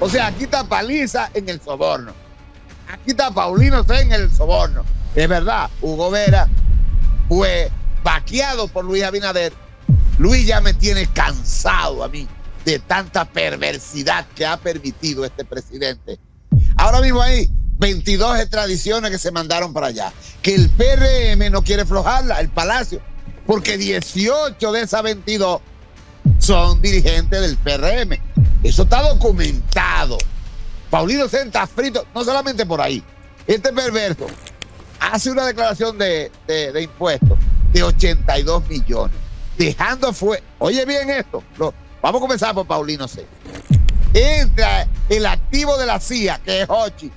O sea, aquí está Paliza en el soborno. Aquí está Paulino en el soborno. Es verdad, Hugo Vera fue vaqueado por Luis Abinader. Luis ya me tiene cansado a mí de tanta perversidad que ha permitido este presidente. Ahora mismo hay 22 extradiciones que se mandaron para allá. Que el PRM no quiere flojarla, el Palacio, porque 18 de esas 22 son dirigentes del PRM. Eso está documentado. Paulino Senta frito, no solamente por ahí. Este perverso hace una declaración de, de, impuestos de 82 millones, dejando fue. Oye bien esto, vamos a comenzar por Paulino C. Entra el activo de la CIA, que es Hochi,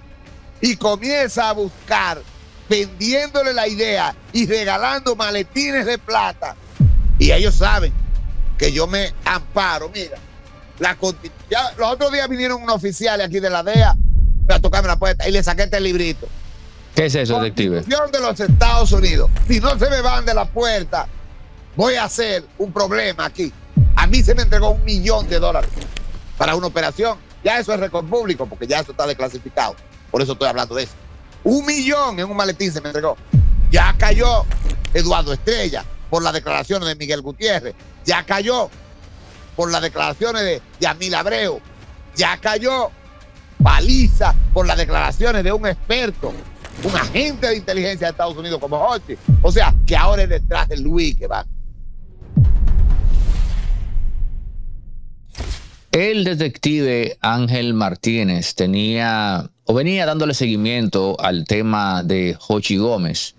y comienza a buscar, vendiéndole la idea y regalando maletines de plata. Y ellos saben que yo me amparo, mira los otros días vinieron unos oficiales aquí de la DEA para tocarme la puerta y le saqué este librito. ¿Qué es eso, detective? Constitución de los Estados Unidos. Si no se me van de la puerta, voy a hacer un problema aquí. A mí se me entregó un millón de dólares para una operación. Ya eso es récord público, porque ya eso está desclasificado. Por eso estoy hablando de eso. Un millón en un maletín se me entregó. Ya cayó Eduardo Estrella por las declaraciones de Miguel Gutiérrez. Ya cayó por las declaraciones de Yamil Abreu. Ya cayó baliza por las declaraciones de un experto, un agente de inteligencia de Estados Unidos como Hochi. O sea, que ahora es detrás de Luis que va. El detective Ángel Martínez tenía o venía dándole seguimiento al tema de Hochi Gómez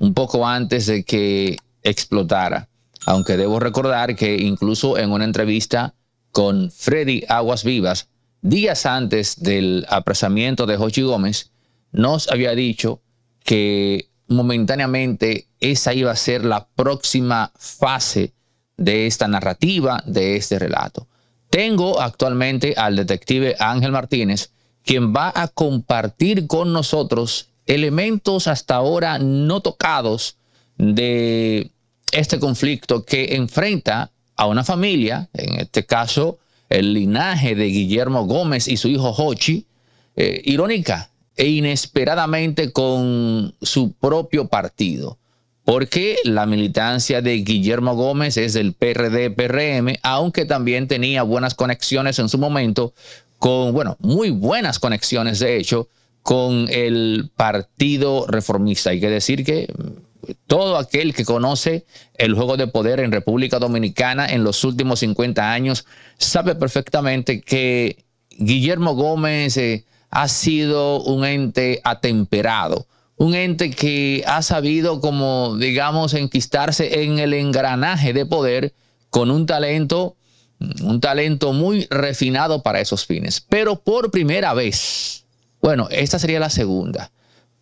un poco antes de que explotara aunque debo recordar que incluso en una entrevista con Freddy Aguas Vivas, días antes del apresamiento de Jochi Gómez, nos había dicho que momentáneamente esa iba a ser la próxima fase de esta narrativa, de este relato. Tengo actualmente al detective Ángel Martínez, quien va a compartir con nosotros elementos hasta ahora no tocados de este conflicto que enfrenta a una familia, en este caso el linaje de Guillermo Gómez y su hijo Hochi, eh, irónica e inesperadamente con su propio partido, porque la militancia de Guillermo Gómez es del PRD-PRM, aunque también tenía buenas conexiones en su momento con, bueno, muy buenas conexiones de hecho, con el Partido Reformista. Hay que decir que todo aquel que conoce el juego de poder en República Dominicana en los últimos 50 años sabe perfectamente que Guillermo Gómez eh, ha sido un ente atemperado, un ente que ha sabido como, digamos, enquistarse en el engranaje de poder con un talento, un talento muy refinado para esos fines. Pero por primera vez, bueno, esta sería la segunda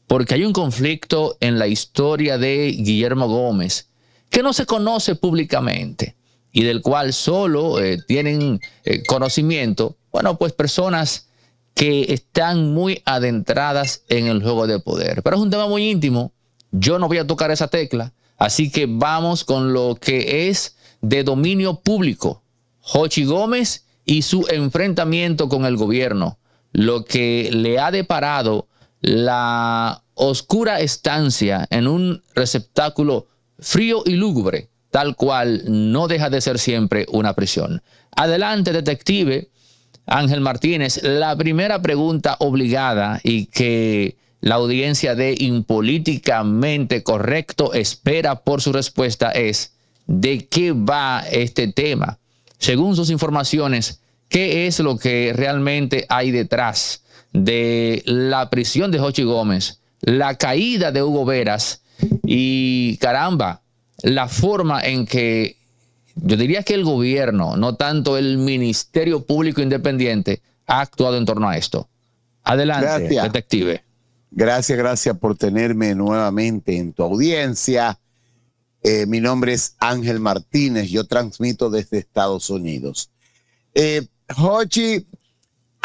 porque hay un conflicto en la historia de Guillermo Gómez que no se conoce públicamente y del cual solo eh, tienen eh, conocimiento, bueno, pues personas que están muy adentradas en el juego de poder. Pero es un tema muy íntimo, yo no voy a tocar esa tecla, así que vamos con lo que es de dominio público, Jochi Gómez y su enfrentamiento con el gobierno, lo que le ha deparado la oscura estancia en un receptáculo frío y lúgubre, tal cual no deja de ser siempre una prisión. Adelante, detective Ángel Martínez, la primera pregunta obligada y que la audiencia de Impolíticamente Correcto espera por su respuesta es, ¿de qué va este tema? Según sus informaciones, ¿qué es lo que realmente hay detrás? de la prisión de Jochi Gómez, la caída de Hugo Veras y caramba, la forma en que yo diría que el gobierno, no tanto el Ministerio Público Independiente, ha actuado en torno a esto. Adelante, detective. Gracias, gracias por tenerme nuevamente en tu audiencia. Eh, mi nombre es Ángel Martínez, yo transmito desde Estados Unidos. Eh,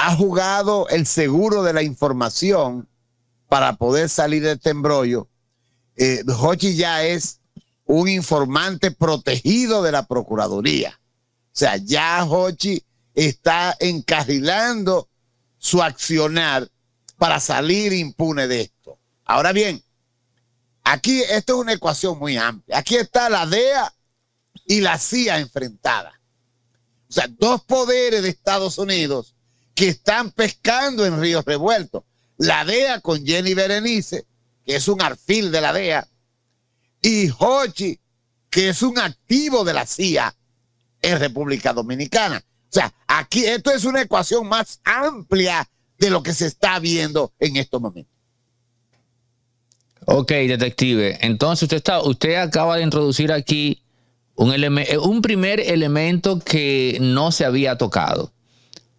ha jugado el seguro de la información para poder salir de este embrollo. Eh, Hochi ya es un informante protegido de la Procuraduría. O sea, ya Hochi está encarrilando su accionar para salir impune de esto. Ahora bien, aquí esto es una ecuación muy amplia. Aquí está la DEA y la CIA enfrentada O sea, dos poderes de Estados Unidos que están pescando en ríos revueltos. La DEA con Jenny Berenice, que es un arfil de la DEA, y Hochi, que es un activo de la CIA en República Dominicana. O sea, aquí esto es una ecuación más amplia de lo que se está viendo en estos momentos. Ok, detective. Entonces usted está, usted acaba de introducir aquí un primer elemento que no se había tocado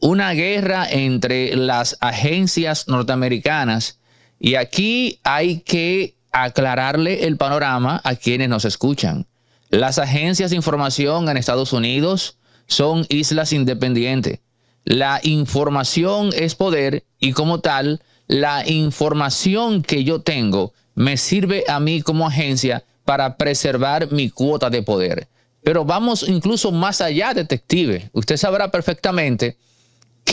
una guerra entre las agencias norteamericanas. Y aquí hay que aclararle el panorama a quienes nos escuchan. Las agencias de información en Estados Unidos son islas independientes. La información es poder y como tal, la información que yo tengo me sirve a mí como agencia para preservar mi cuota de poder. Pero vamos incluso más allá, detective. Usted sabrá perfectamente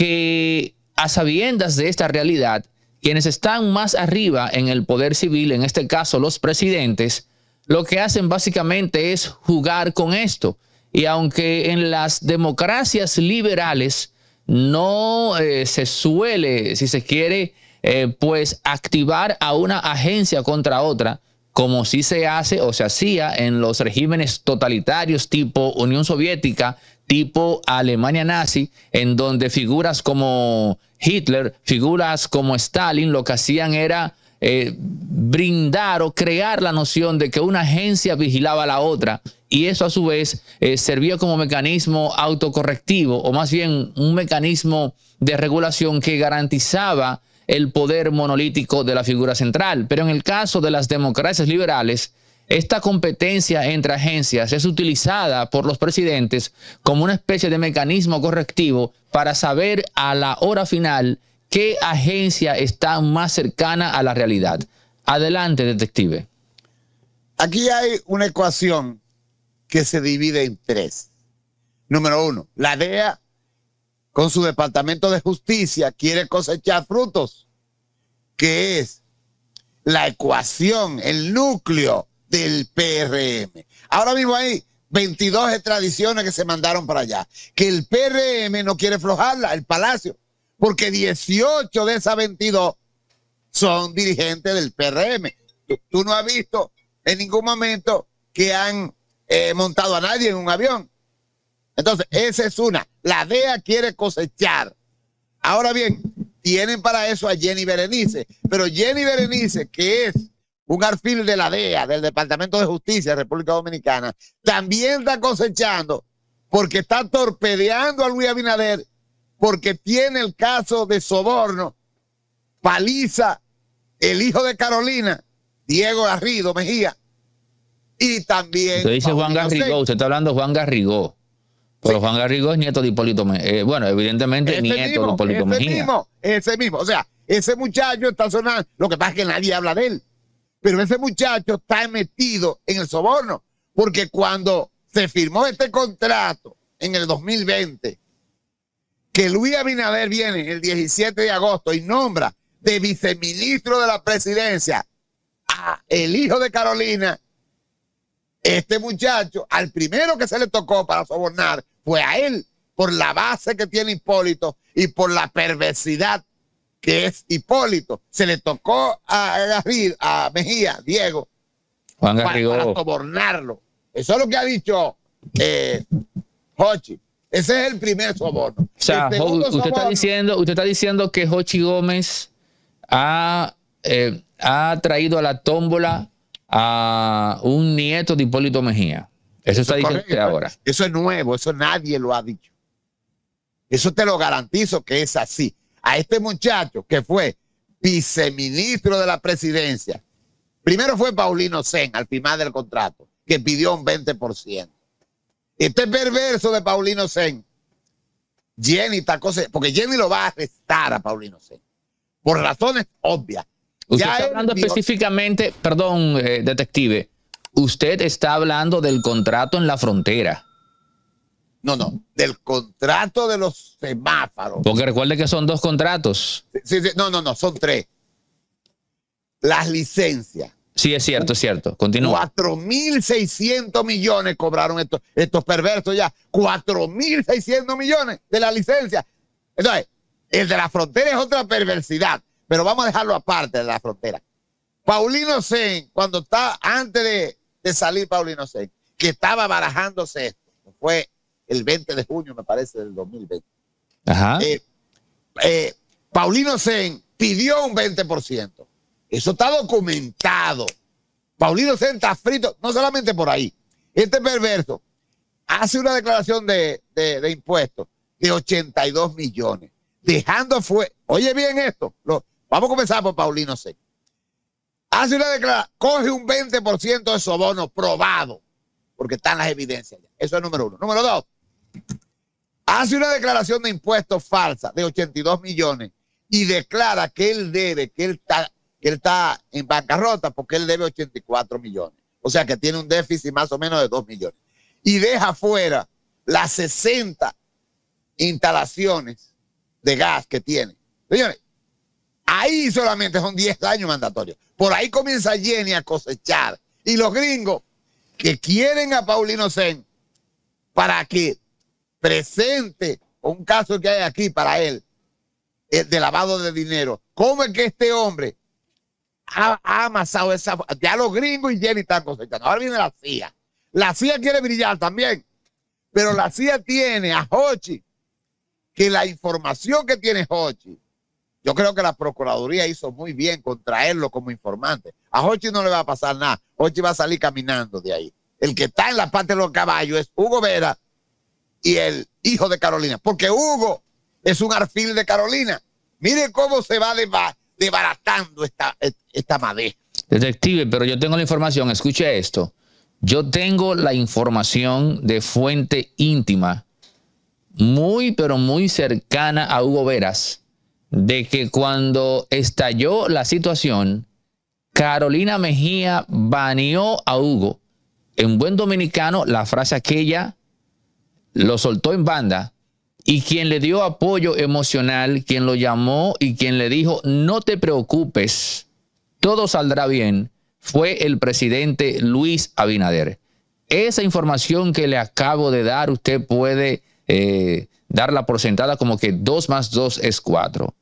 que a sabiendas de esta realidad, quienes están más arriba en el poder civil, en este caso los presidentes, lo que hacen básicamente es jugar con esto. Y aunque en las democracias liberales no eh, se suele, si se quiere, eh, pues activar a una agencia contra otra, como sí se hace o se hacía en los regímenes totalitarios tipo Unión Soviética, tipo Alemania nazi, en donde figuras como Hitler, figuras como Stalin, lo que hacían era eh, brindar o crear la noción de que una agencia vigilaba a la otra. Y eso a su vez eh, servía como mecanismo autocorrectivo, o más bien un mecanismo de regulación que garantizaba el poder monolítico de la figura central. Pero en el caso de las democracias liberales, esta competencia entre agencias es utilizada por los presidentes como una especie de mecanismo correctivo para saber a la hora final qué agencia está más cercana a la realidad. Adelante, detective. Aquí hay una ecuación que se divide en tres. Número uno, la DEA con su Departamento de Justicia quiere cosechar frutos, que es la ecuación, el núcleo del PRM. Ahora mismo hay 22 extradiciones que se mandaron para allá, que el PRM no quiere aflojarla el Palacio, porque 18 de esas 22 son dirigentes del PRM. Tú, no has visto en ningún momento que han eh, montado a nadie en un avión. Entonces, esa es una. La DEA quiere cosechar. Ahora bien, tienen para eso a Jenny Berenice, pero Jenny Berenice, que es un arfil de la DEA, del Departamento de Justicia de República Dominicana, también está cosechando porque está torpedeando a Luis Abinader, porque tiene el caso de soborno, paliza, el hijo de Carolina, Diego Garrido Mejía, y también... Usted dice Juan Garrigó, usted está hablando de Juan Garrigó, pero Juan Garrigó es nieto de Hipólito Mejía, eh, bueno, evidentemente nieto de Hipólito ese Mejía. Mismo, ese mismo, o sea, ese muchacho está sonando, lo que pasa es que nadie habla de él pero ese muchacho está metido en el soborno, porque cuando se firmó este contrato en el 2020, que Luis Abinader viene el 17 de agosto y nombra de viceministro de la presidencia a el hijo de Carolina, este muchacho, al primero que se le tocó para sobornar, fue a él, por la base que tiene Hipólito y por la perversidad que es Hipólito. Se le tocó a a Mejía, Diego, Juan para, sobornarlo. Eso es lo que ha dicho eh, Ese es el primer soborno. O sea, usted, está diciendo, usted está diciendo que Hochi Gómez eh, ha, traído a la tómbola a un nieto de Hipólito Mejía. Eso, está diciendo ahora. Eso es nuevo, eso nadie lo ha dicho. Eso te lo garantizo que es así a este muchacho que fue viceministro de la presidencia. Primero fue Paulino Sen al firmar del contrato, que pidió un 20%. Este perverso de Paulino Sen, Jenny está cosa, porque Jenny lo va a arrestar a Paulino Sen, por razones obvias. Usted ya hablando específicamente, perdón, eh, detective, usted está hablando del contrato en la frontera. No, no, del contrato de los semáforos. Porque recuerde que son dos contratos. Sí, sí, no, no, no, son tres. Las licencias. Sí, es cierto, es cierto. Continúa. 4.600 millones cobraron estos, estos perversos ya. 4.600 millones de la licencia. Entonces, el de la frontera es otra perversidad, pero vamos a dejarlo aparte de la frontera. Paulino Sen, cuando estaba, antes de, de salir Paulino Sen, que estaba barajándose esto, fue el 20 de junio, me parece, del 2020. Ajá. Eh, eh, Paulino Sen pidió un 20%. Eso está documentado. Paulino Sen está frito, no solamente por ahí. Este perverso hace una declaración de, impuestos de 82 millones, dejando fue. Oye bien esto, vamos a comenzar por Paulino Sen. Hace una declaración, coge un 20% de sobono probado, porque están las evidencias. Eso es número uno. Número dos, hace una declaración de impuestos falsa de 82 millones y declara que él debe, que él está, que él está en bancarrota porque él debe 84 millones. O sea que tiene un déficit más o menos de 2 millones. Y deja fuera las 60 instalaciones de gas que tiene. Señores, ahí solamente son 10 años mandatorios. Por ahí comienza Jenny a cosechar. Y los gringos que quieren a Paulino Sen para que presente un caso que hay aquí para él eh, de lavado de dinero. ¿Cómo es que este hombre ha, amasado esa... Ya los gringos y Jenny están cosechando. Ahora viene la CIA. La CIA quiere brillar también, pero la CIA tiene a Hochi, que la información que tiene Hochi, yo creo que la Procuraduría hizo muy bien contra él como informante. A Hochi no le va a pasar nada. Hochi va a salir caminando de ahí. El que está en la parte de los caballos es Hugo Vera, y el hijo de Carolina, porque Hugo es un arfil de Carolina. Mire cómo se va desbaratando esta, esta madeja. Detective, pero yo tengo la información, escuche esto. Yo tengo la información de fuente íntima, muy, pero muy cercana a Hugo Veras, de que cuando estalló la situación, Carolina Mejía baneó a Hugo. En buen dominicano, la frase aquella lo soltó en banda y quien le dio apoyo emocional, quien lo llamó y quien le dijo, no te preocupes, todo saldrá bien, fue el presidente Luis Abinader. Esa información que le acabo de dar, usted puede dar eh, darla por sentada como que 2 más 2 es 4.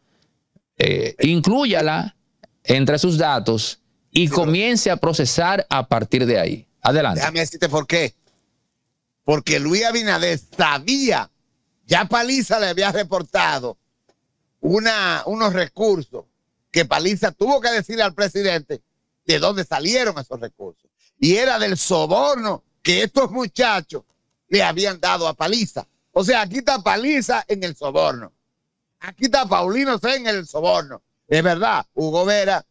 Eh, incluyala entre sus datos y comience a procesar a partir de ahí. Adelante. Déjame decirte por qué porque Luis Abinader sabía, ya Paliza le había reportado unos recursos que Paliza tuvo que decirle al presidente de dónde salieron esos recursos. Y era del soborno que estos muchachos le habían dado a Paliza. O sea, aquí está Paliza en el soborno. Aquí está Paulino en el soborno. Es verdad, Hugo Vera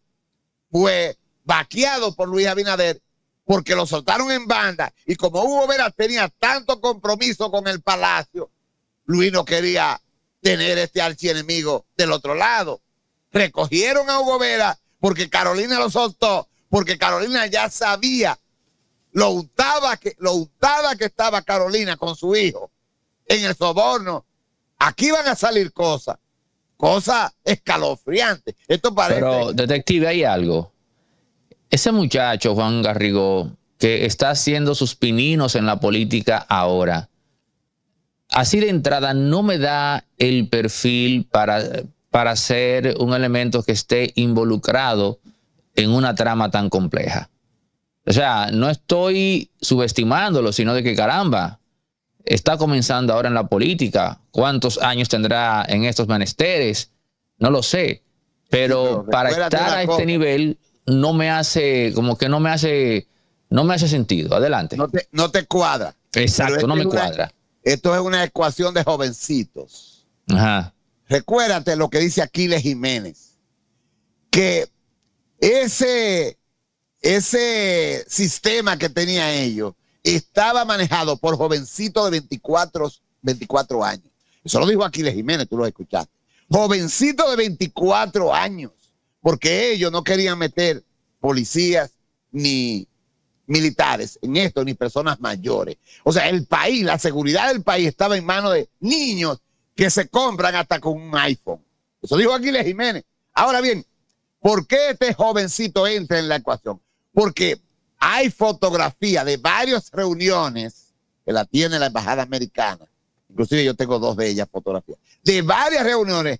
fue vaqueado por Luis Abinader porque lo soltaron en banda. Y como Hugo Vera tenía tanto compromiso con el Palacio, Luis no quería tener este archienemigo del otro lado. Recogieron a Hugo Vera porque Carolina lo soltó, porque Carolina ya sabía lo untada que, lo que estaba Carolina con su hijo en el soborno. Aquí van a salir cosas, cosas escalofriantes. Esto parece. Pero, detective, hay algo ese muchacho, Juan Garrigó, que está haciendo sus pininos en la política ahora, así de entrada no me da el perfil para, para ser un elemento que esté involucrado en una trama tan compleja. O sea, no estoy subestimándolo, sino de que caramba, está comenzando ahora en la política. ¿Cuántos años tendrá en estos menesteres? No lo sé. pero para estar a este nivel no me hace, como que no me hace, no me hace sentido. Adelante. No te, cuadra. Exacto, no me cuadra. Esto es una ecuación de jovencitos. Ajá. Recuérdate lo que dice Aquiles Jiménez, que ese, ese sistema que tenía ellos estaba manejado por jovencitos de 24, 24 años. Eso lo dijo Aquiles Jiménez, tú lo escuchaste. Jovencito de 24 años porque ellos no querían meter policías ni militares en esto, ni personas mayores. O sea, el país, la seguridad del país estaba en manos de niños que se compran hasta con un iPhone. Eso dijo Aquiles Jiménez. Ahora bien, ¿por qué este jovencito entra en la ecuación? Porque hay fotografía de varias reuniones que la tiene la Embajada Americana. Inclusive yo tengo dos de ellas fotografías. De varias reuniones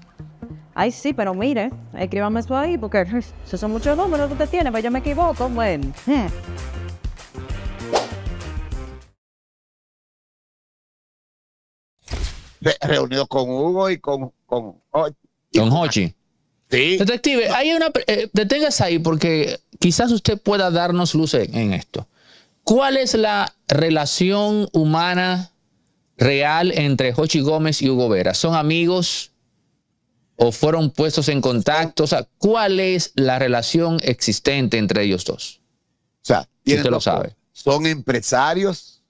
Ay, sí, pero mire, escríbame eso ahí, porque esos son muchos números que usted tiene, pero pues yo me equivoco, bueno. reunido con Hugo y con, con Hochi. Con Sí. Detective, hay una, eh, deténgase ahí porque quizás usted pueda darnos luz en, esto. ¿Cuál es la relación humana real entre Hochi Gómez y Hugo Vera? ¿Son amigos? o fueron puestos en contacto? O sea, ¿cuál es la relación existente entre ellos dos? O sea, quién lo sabe. Son empresarios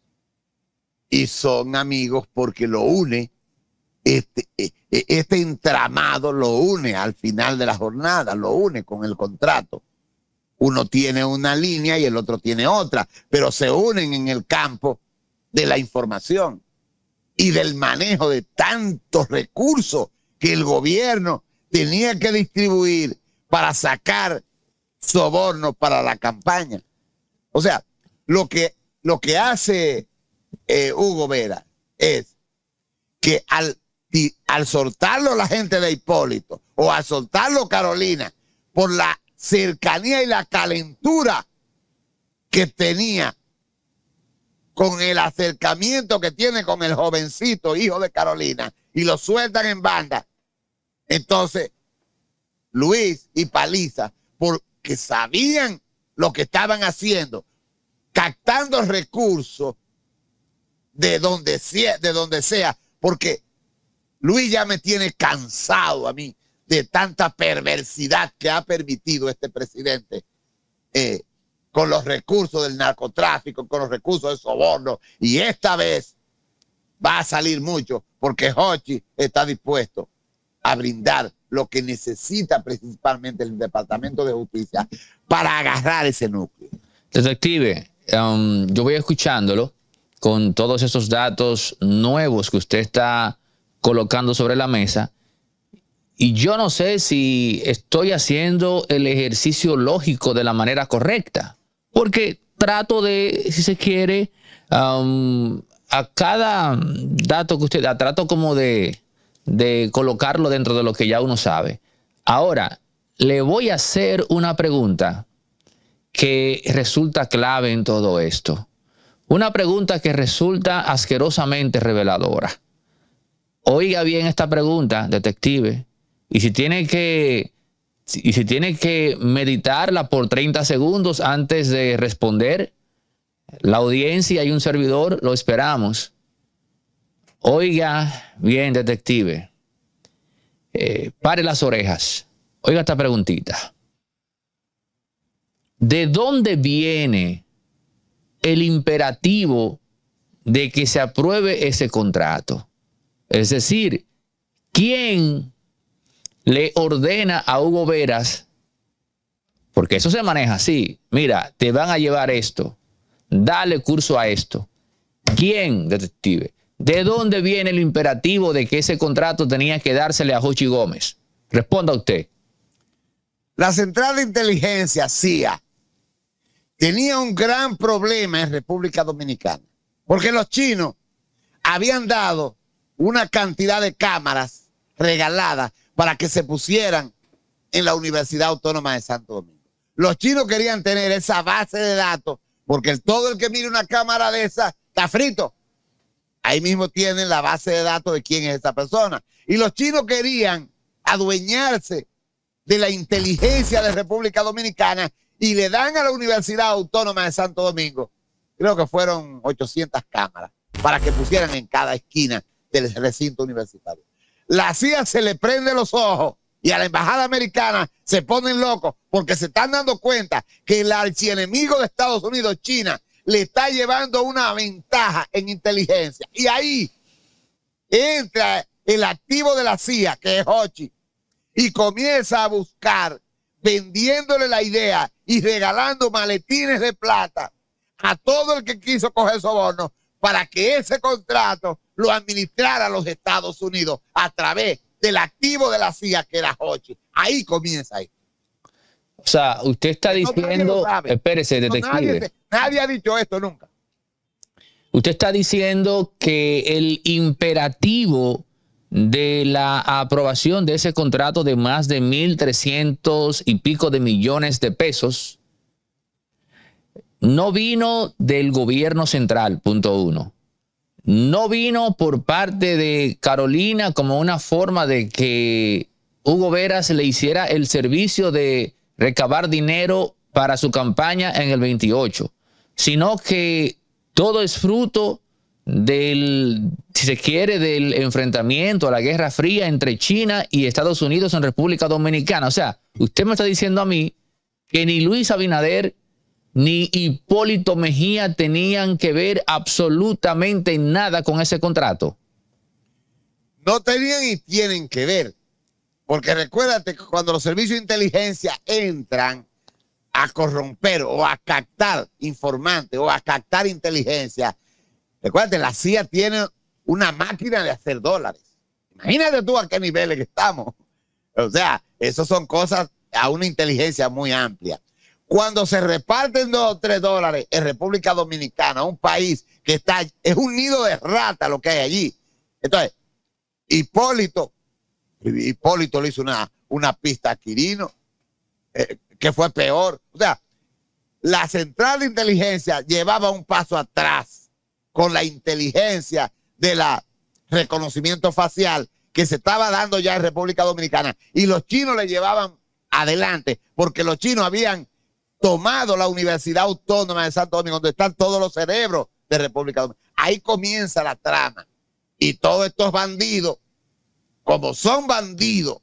y son amigos porque lo une, este, e, e, este entramado lo une al final de la jornada, lo une con el contrato. Uno tiene una línea y el otro tiene otra, pero se unen en el campo de la información y del manejo de tantos recursos que el gobierno tenía que distribuir para sacar sobornos para la campaña. O sea, lo que, lo que hace eh, Hugo Vera es que al, al soltarlo la gente de Hipólito o al soltarlo Carolina por la cercanía y la calentura que tenía con el acercamiento que tiene con el jovencito hijo de Carolina y lo sueltan en banda entonces, Luis y Paliza, porque sabían lo que estaban haciendo, captando recursos de donde sea, de donde sea, porque Luis ya me tiene cansado a mí de tanta perversidad que ha permitido este presidente eh, con los recursos del narcotráfico, con los recursos del soborno. Y esta vez va a salir mucho porque Hochi está dispuesto a brindar lo que necesita principalmente el Departamento de Justicia para agarrar ese núcleo. Detective, um, yo voy escuchándolo con todos esos datos nuevos que usted está colocando sobre la mesa. Y yo no sé si estoy haciendo el ejercicio lógico de la manera correcta, porque trato de, si se quiere, um, a cada dato que usted da, trato como de de colocarlo dentro de lo que ya uno sabe. Ahora, le voy a hacer una pregunta que resulta clave en todo esto. Una pregunta que resulta asquerosamente reveladora. Oiga bien esta pregunta, detective, y si tiene que y si tiene que meditarla por 30 segundos antes de responder, la audiencia y un servidor lo esperamos. Oiga bien, detective. Eh, pare las orejas. Oiga esta preguntita. ¿De dónde viene el imperativo de que se apruebe ese contrato? Es decir, ¿quién le ordena a Hugo Veras? Porque eso se maneja así. Mira, te van a llevar esto. Dale curso a esto. ¿Quién, detective? ¿De dónde viene el imperativo de que ese contrato tenía que dársele a Jochi Gómez? Responda usted. La Central de Inteligencia, CIA, tenía un gran problema en República Dominicana, porque los chinos habían dado una cantidad de cámaras regaladas para que se pusieran en la Universidad Autónoma de Santo Domingo. Los chinos querían tener esa base de datos, porque todo el que mire una cámara de esa está frito. Ahí mismo tienen la base de datos de quién es esa persona. Y los chinos querían adueñarse de la inteligencia de República Dominicana y le dan a la Universidad Autónoma de Santo Domingo, creo que fueron 800 cámaras para que pusieran en cada esquina del recinto universitario. La CIA se le prende los ojos y a la embajada americana se ponen locos porque se están dando cuenta que el archienemigo de Estados Unidos, China, le está llevando una ventaja en inteligencia. Y ahí entra el activo de la CIA, que es Hochi, y comienza a buscar, vendiéndole la idea y regalando maletines de plata a todo el que quiso coger soborno para que ese contrato lo administrara a los Estados Unidos a través del activo de la CIA, que era Hochi. Ahí comienza ahí o sea, usted está diciendo, espérese, detective. nadie, ha dicho esto nunca. Usted está diciendo que el imperativo de la aprobación de ese contrato de más de 1.300 y pico de millones de pesos no vino del gobierno central, punto uno. No vino por parte de Carolina como una forma de que Hugo Veras le hiciera el servicio de recabar dinero para su campaña en el 28, sino que todo es fruto del, si se quiere, del enfrentamiento a la Guerra Fría entre China y Estados Unidos en República Dominicana. O sea, usted me está diciendo a mí que ni Luis Abinader ni Hipólito Mejía tenían que ver absolutamente nada con ese contrato. No tenían y tienen que ver. Porque recuérdate que cuando los servicios de inteligencia entran a corromper o a captar informantes o a captar inteligencia, recuérdate, la CIA tiene una máquina de hacer dólares. Imagínate tú a qué niveles estamos. O sea, eso son cosas a una inteligencia muy amplia. Cuando se reparten dos o tres dólares en República Dominicana, un país que está, es un nido de rata lo que hay allí. Entonces, Hipólito Hipólito le hizo una, una pista a Quirino, eh, que fue peor. O sea, la central de inteligencia llevaba un paso atrás con la inteligencia de la reconocimiento facial que se estaba dando ya en República Dominicana y los chinos le llevaban adelante porque los chinos habían tomado la Universidad Autónoma de Santo Domingo donde están todos los cerebros de República Dominicana. Ahí comienza la trama y todos estos bandidos como son bandidos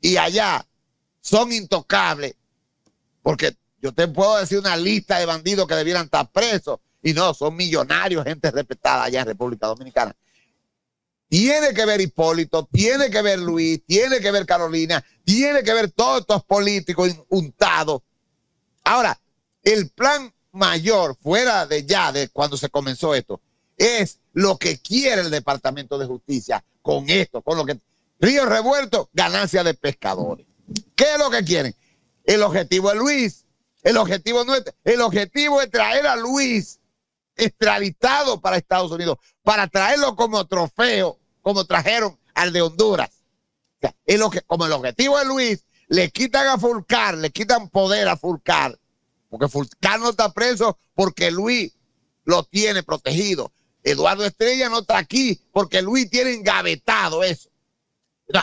y allá son intocables, porque yo te puedo decir una lista de bandidos que debieran estar presos y no, son millonarios, gente respetada allá en República Dominicana. Tiene que ver Hipólito, tiene que ver Luis, tiene que ver Carolina, tiene que ver todos estos políticos untados. Ahora, el plan mayor, fuera de ya de cuando se comenzó esto, es lo que quiere el Departamento de Justicia, con esto, con lo que... Río revuelto, ganancia de pescadores. ¿Qué es lo que quieren? El objetivo es Luis, el objetivo nuestro, el objetivo es traer a Luis extraditado para Estados Unidos, para traerlo como trofeo, como trajeron al de Honduras. como el objetivo de Luis, le quitan a Fulcar, le quitan poder a Fulcar, porque Fulcar no está preso porque Luis lo tiene protegido. Eduardo Estrella no está aquí porque Luis tiene engavetado eso.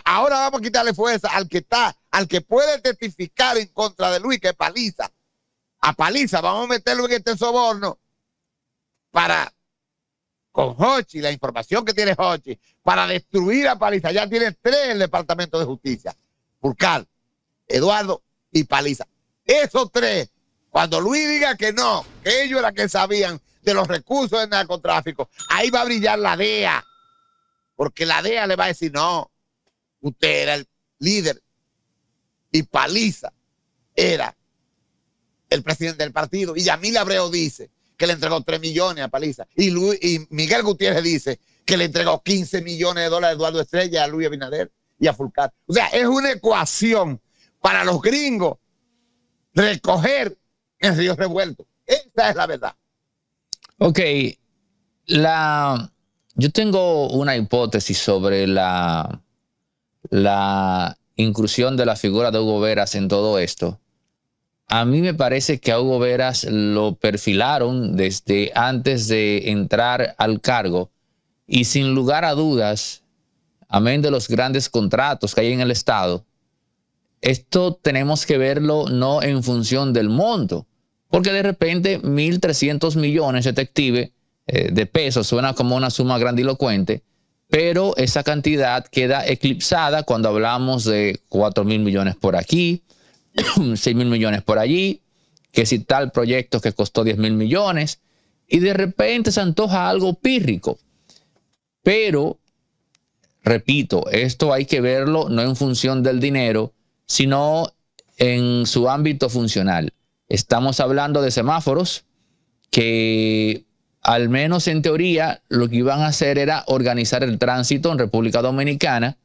Ahora vamos a quitarle fuerza al que está, al que puede testificar en contra de Luis, que paliza. A paliza, vamos a meterlo en este soborno para, con Hochi, la información que tiene Hochi, para destruir a paliza. Ya tiene tres el Departamento de Justicia. Burcal, Eduardo y Paliza. Esos tres, cuando Luis diga que no, que ellos eran que sabían de los recursos del narcotráfico. Ahí va a brillar la DEA, porque la DEA le va a decir, no, usted era el líder y Paliza era el presidente del partido. Y Yamil Abreu dice que le entregó 3 millones a Paliza. Y, Luis, y Miguel Gutiérrez dice que le entregó 15 millones de dólares a Eduardo Estrella, a Luis Abinader y a Fulcar. O sea, es una ecuación para los gringos recoger en Río Revuelto. Esa es la verdad. Ok, la, yo tengo una hipótesis sobre la, la incursión de la figura de Hugo Veras en todo esto. A mí me parece que a Hugo Veras lo perfilaron desde antes de entrar al cargo y sin lugar a dudas, amén de los grandes contratos que hay en el Estado, esto tenemos que verlo no en función del monto, porque de repente 1.300 millones de detective eh, de pesos suena como una suma grandilocuente, pero esa cantidad queda eclipsada cuando hablamos de 4.000 millones por aquí, 6.000 millones por allí, que si tal proyecto que costó 10.000 millones, y de repente se antoja algo pírrico. Pero, repito, esto hay que verlo no en función del dinero, sino en su ámbito funcional. Estamos hablando de semáforos que al menos en teoría lo que iban a hacer era organizar el tránsito en República Dominicana,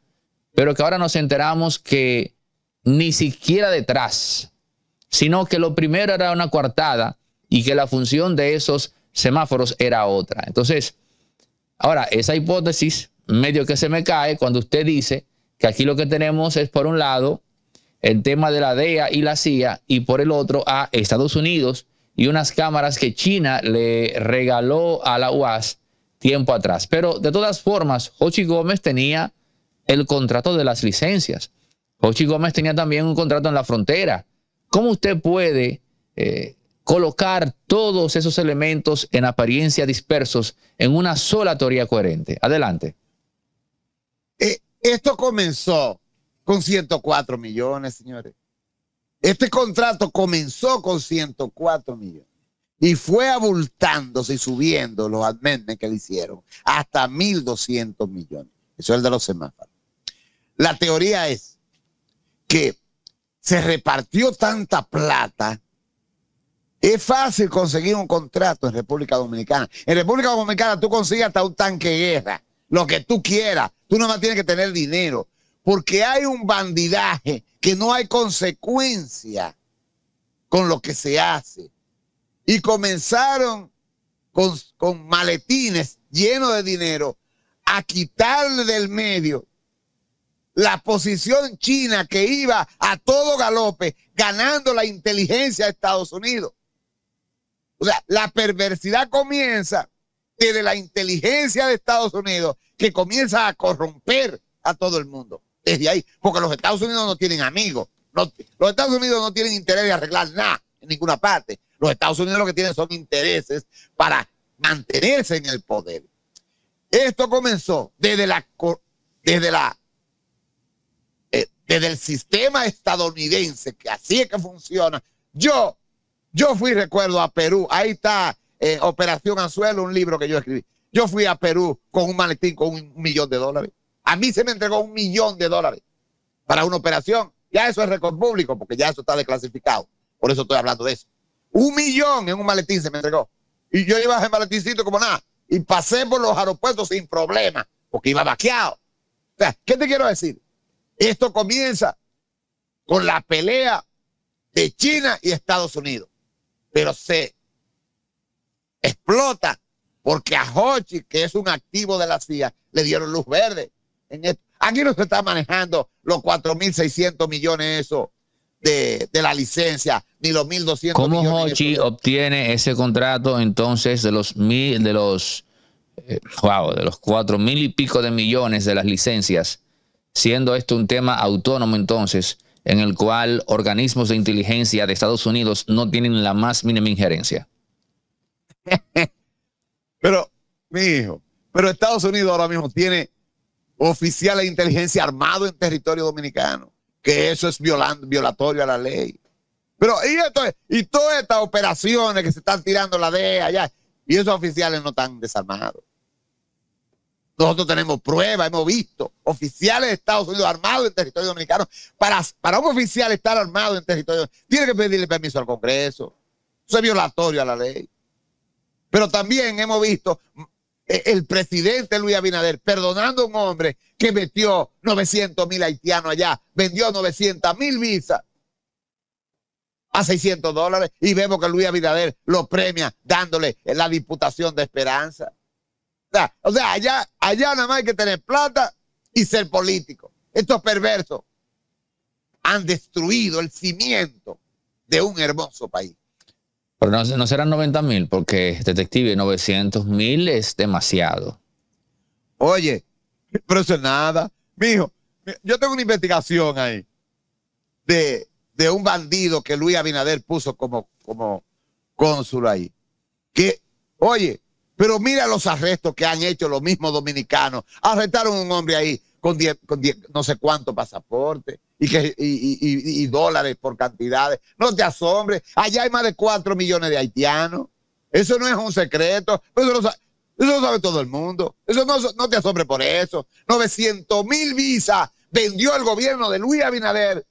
pero que ahora nos enteramos que ni siquiera detrás, sino que lo primero era una coartada y que la función de esos semáforos era otra. Entonces, ahora, esa hipótesis medio que se me cae cuando usted dice que aquí lo que tenemos es, por un lado, el tema de la DEA y la CIA, y por el otro a Estados Unidos y unas cámaras que China le regaló a la UAS tiempo atrás. Pero de todas formas, Hochi Gómez tenía el contrato de las licencias. Hochi Gómez tenía también un contrato en la frontera. ¿Cómo usted puede eh, colocar todos esos elementos en apariencia dispersos en una sola teoría coherente? Adelante. Eh, esto comenzó con 104 millones, señores. Este contrato comenzó con 104 millones y fue abultándose y subiendo los amendments que le hicieron hasta 1.200 millones. Eso es el de los semáforos. La teoría es que se repartió tanta plata. Es fácil conseguir un contrato en República Dominicana. En República Dominicana tú consigues hasta un tanque de guerra, lo que tú quieras. Tú nomás tienes que tener dinero porque hay un bandidaje que no hay consecuencia con lo que se hace. Y comenzaron con, maletines llenos de dinero a quitarle del medio la posición china que iba a todo galope ganando la inteligencia de Estados Unidos. O sea, la perversidad comienza desde la inteligencia de Estados Unidos que comienza a corromper a todo el mundo desde ahí, porque los Estados Unidos no tienen amigos. Los, Estados Unidos no tienen interés de arreglar nada en ninguna parte. Los Estados Unidos lo que tienen son intereses para mantenerse en el poder. Esto comenzó desde la desde la eh, desde el sistema estadounidense que así es que funciona. Yo yo fui recuerdo a Perú, ahí está eh, Operación Anzuelo, un libro que yo escribí. Yo fui a Perú con un maletín con un millón de dólares. A mí se me entregó un millón de dólares para una operación. Ya eso es récord público, porque ya eso está desclasificado. Por eso estoy hablando de eso. Un millón en un maletín se me entregó. Y yo iba en maletincito como nada. Y pasé por los aeropuertos sin problema, porque iba vaqueado. O sea, ¿qué te quiero decir? Esto comienza con la pelea de China y Estados Unidos. Pero se explota porque a Hochi, que es un activo de la CIA, le dieron luz verde. Aquí no se está manejando los 4.600 millones eso de, de, la licencia, ni los 1.200 ¿Cómo Hochi obtiene ese contrato entonces de los mil, de los, eh, de los y pico de millones de las licencias, siendo esto un tema autónomo entonces, en el cual organismos de inteligencia de Estados Unidos no tienen la más mínima injerencia? pero, mi hijo, pero Estados Unidos ahora mismo tiene Oficiales de inteligencia armado en territorio dominicano, que eso es violando, violatorio a la ley. Pero, y, todas estas operaciones que se están tirando la DEA allá, y esos oficiales no están desarmados. Nosotros tenemos pruebas, hemos visto oficiales de Estados Unidos armados en territorio dominicano. Para, para un oficial estar armado en territorio, tiene que pedirle permiso al Congreso. Eso es violatorio a la ley. Pero también hemos visto eh, el presidente Luis Abinader perdonando a un hombre que metió 900 mil haitianos allá, vendió 900 mil visas a 600 dólares y vemos que Luis Abinader lo premia dándole la diputación de esperanza. O sea, allá, allá nada más hay que tener plata y ser político. Estos perversos han destruido el cimiento de un hermoso país. Pero no, no serán 90 mil, porque detective 900 mil es demasiado. Oye, pero eso es nada. Mijo, yo tengo una investigación ahí de, de un bandido que Luis Abinader puso como, como cónsul ahí. Que, oye, pero mira los arrestos que han hecho los mismos dominicanos. Arrestaron a un hombre ahí con, 10, con no sé cuánto pasaporte y, que, dólares por cantidades. No te asombres, allá hay más de 4 millones de haitianos. Eso no es un secreto, eso lo, sabe, todo el mundo. Eso no, no te asombres por eso. 900 mil visas vendió el gobierno de Luis Abinader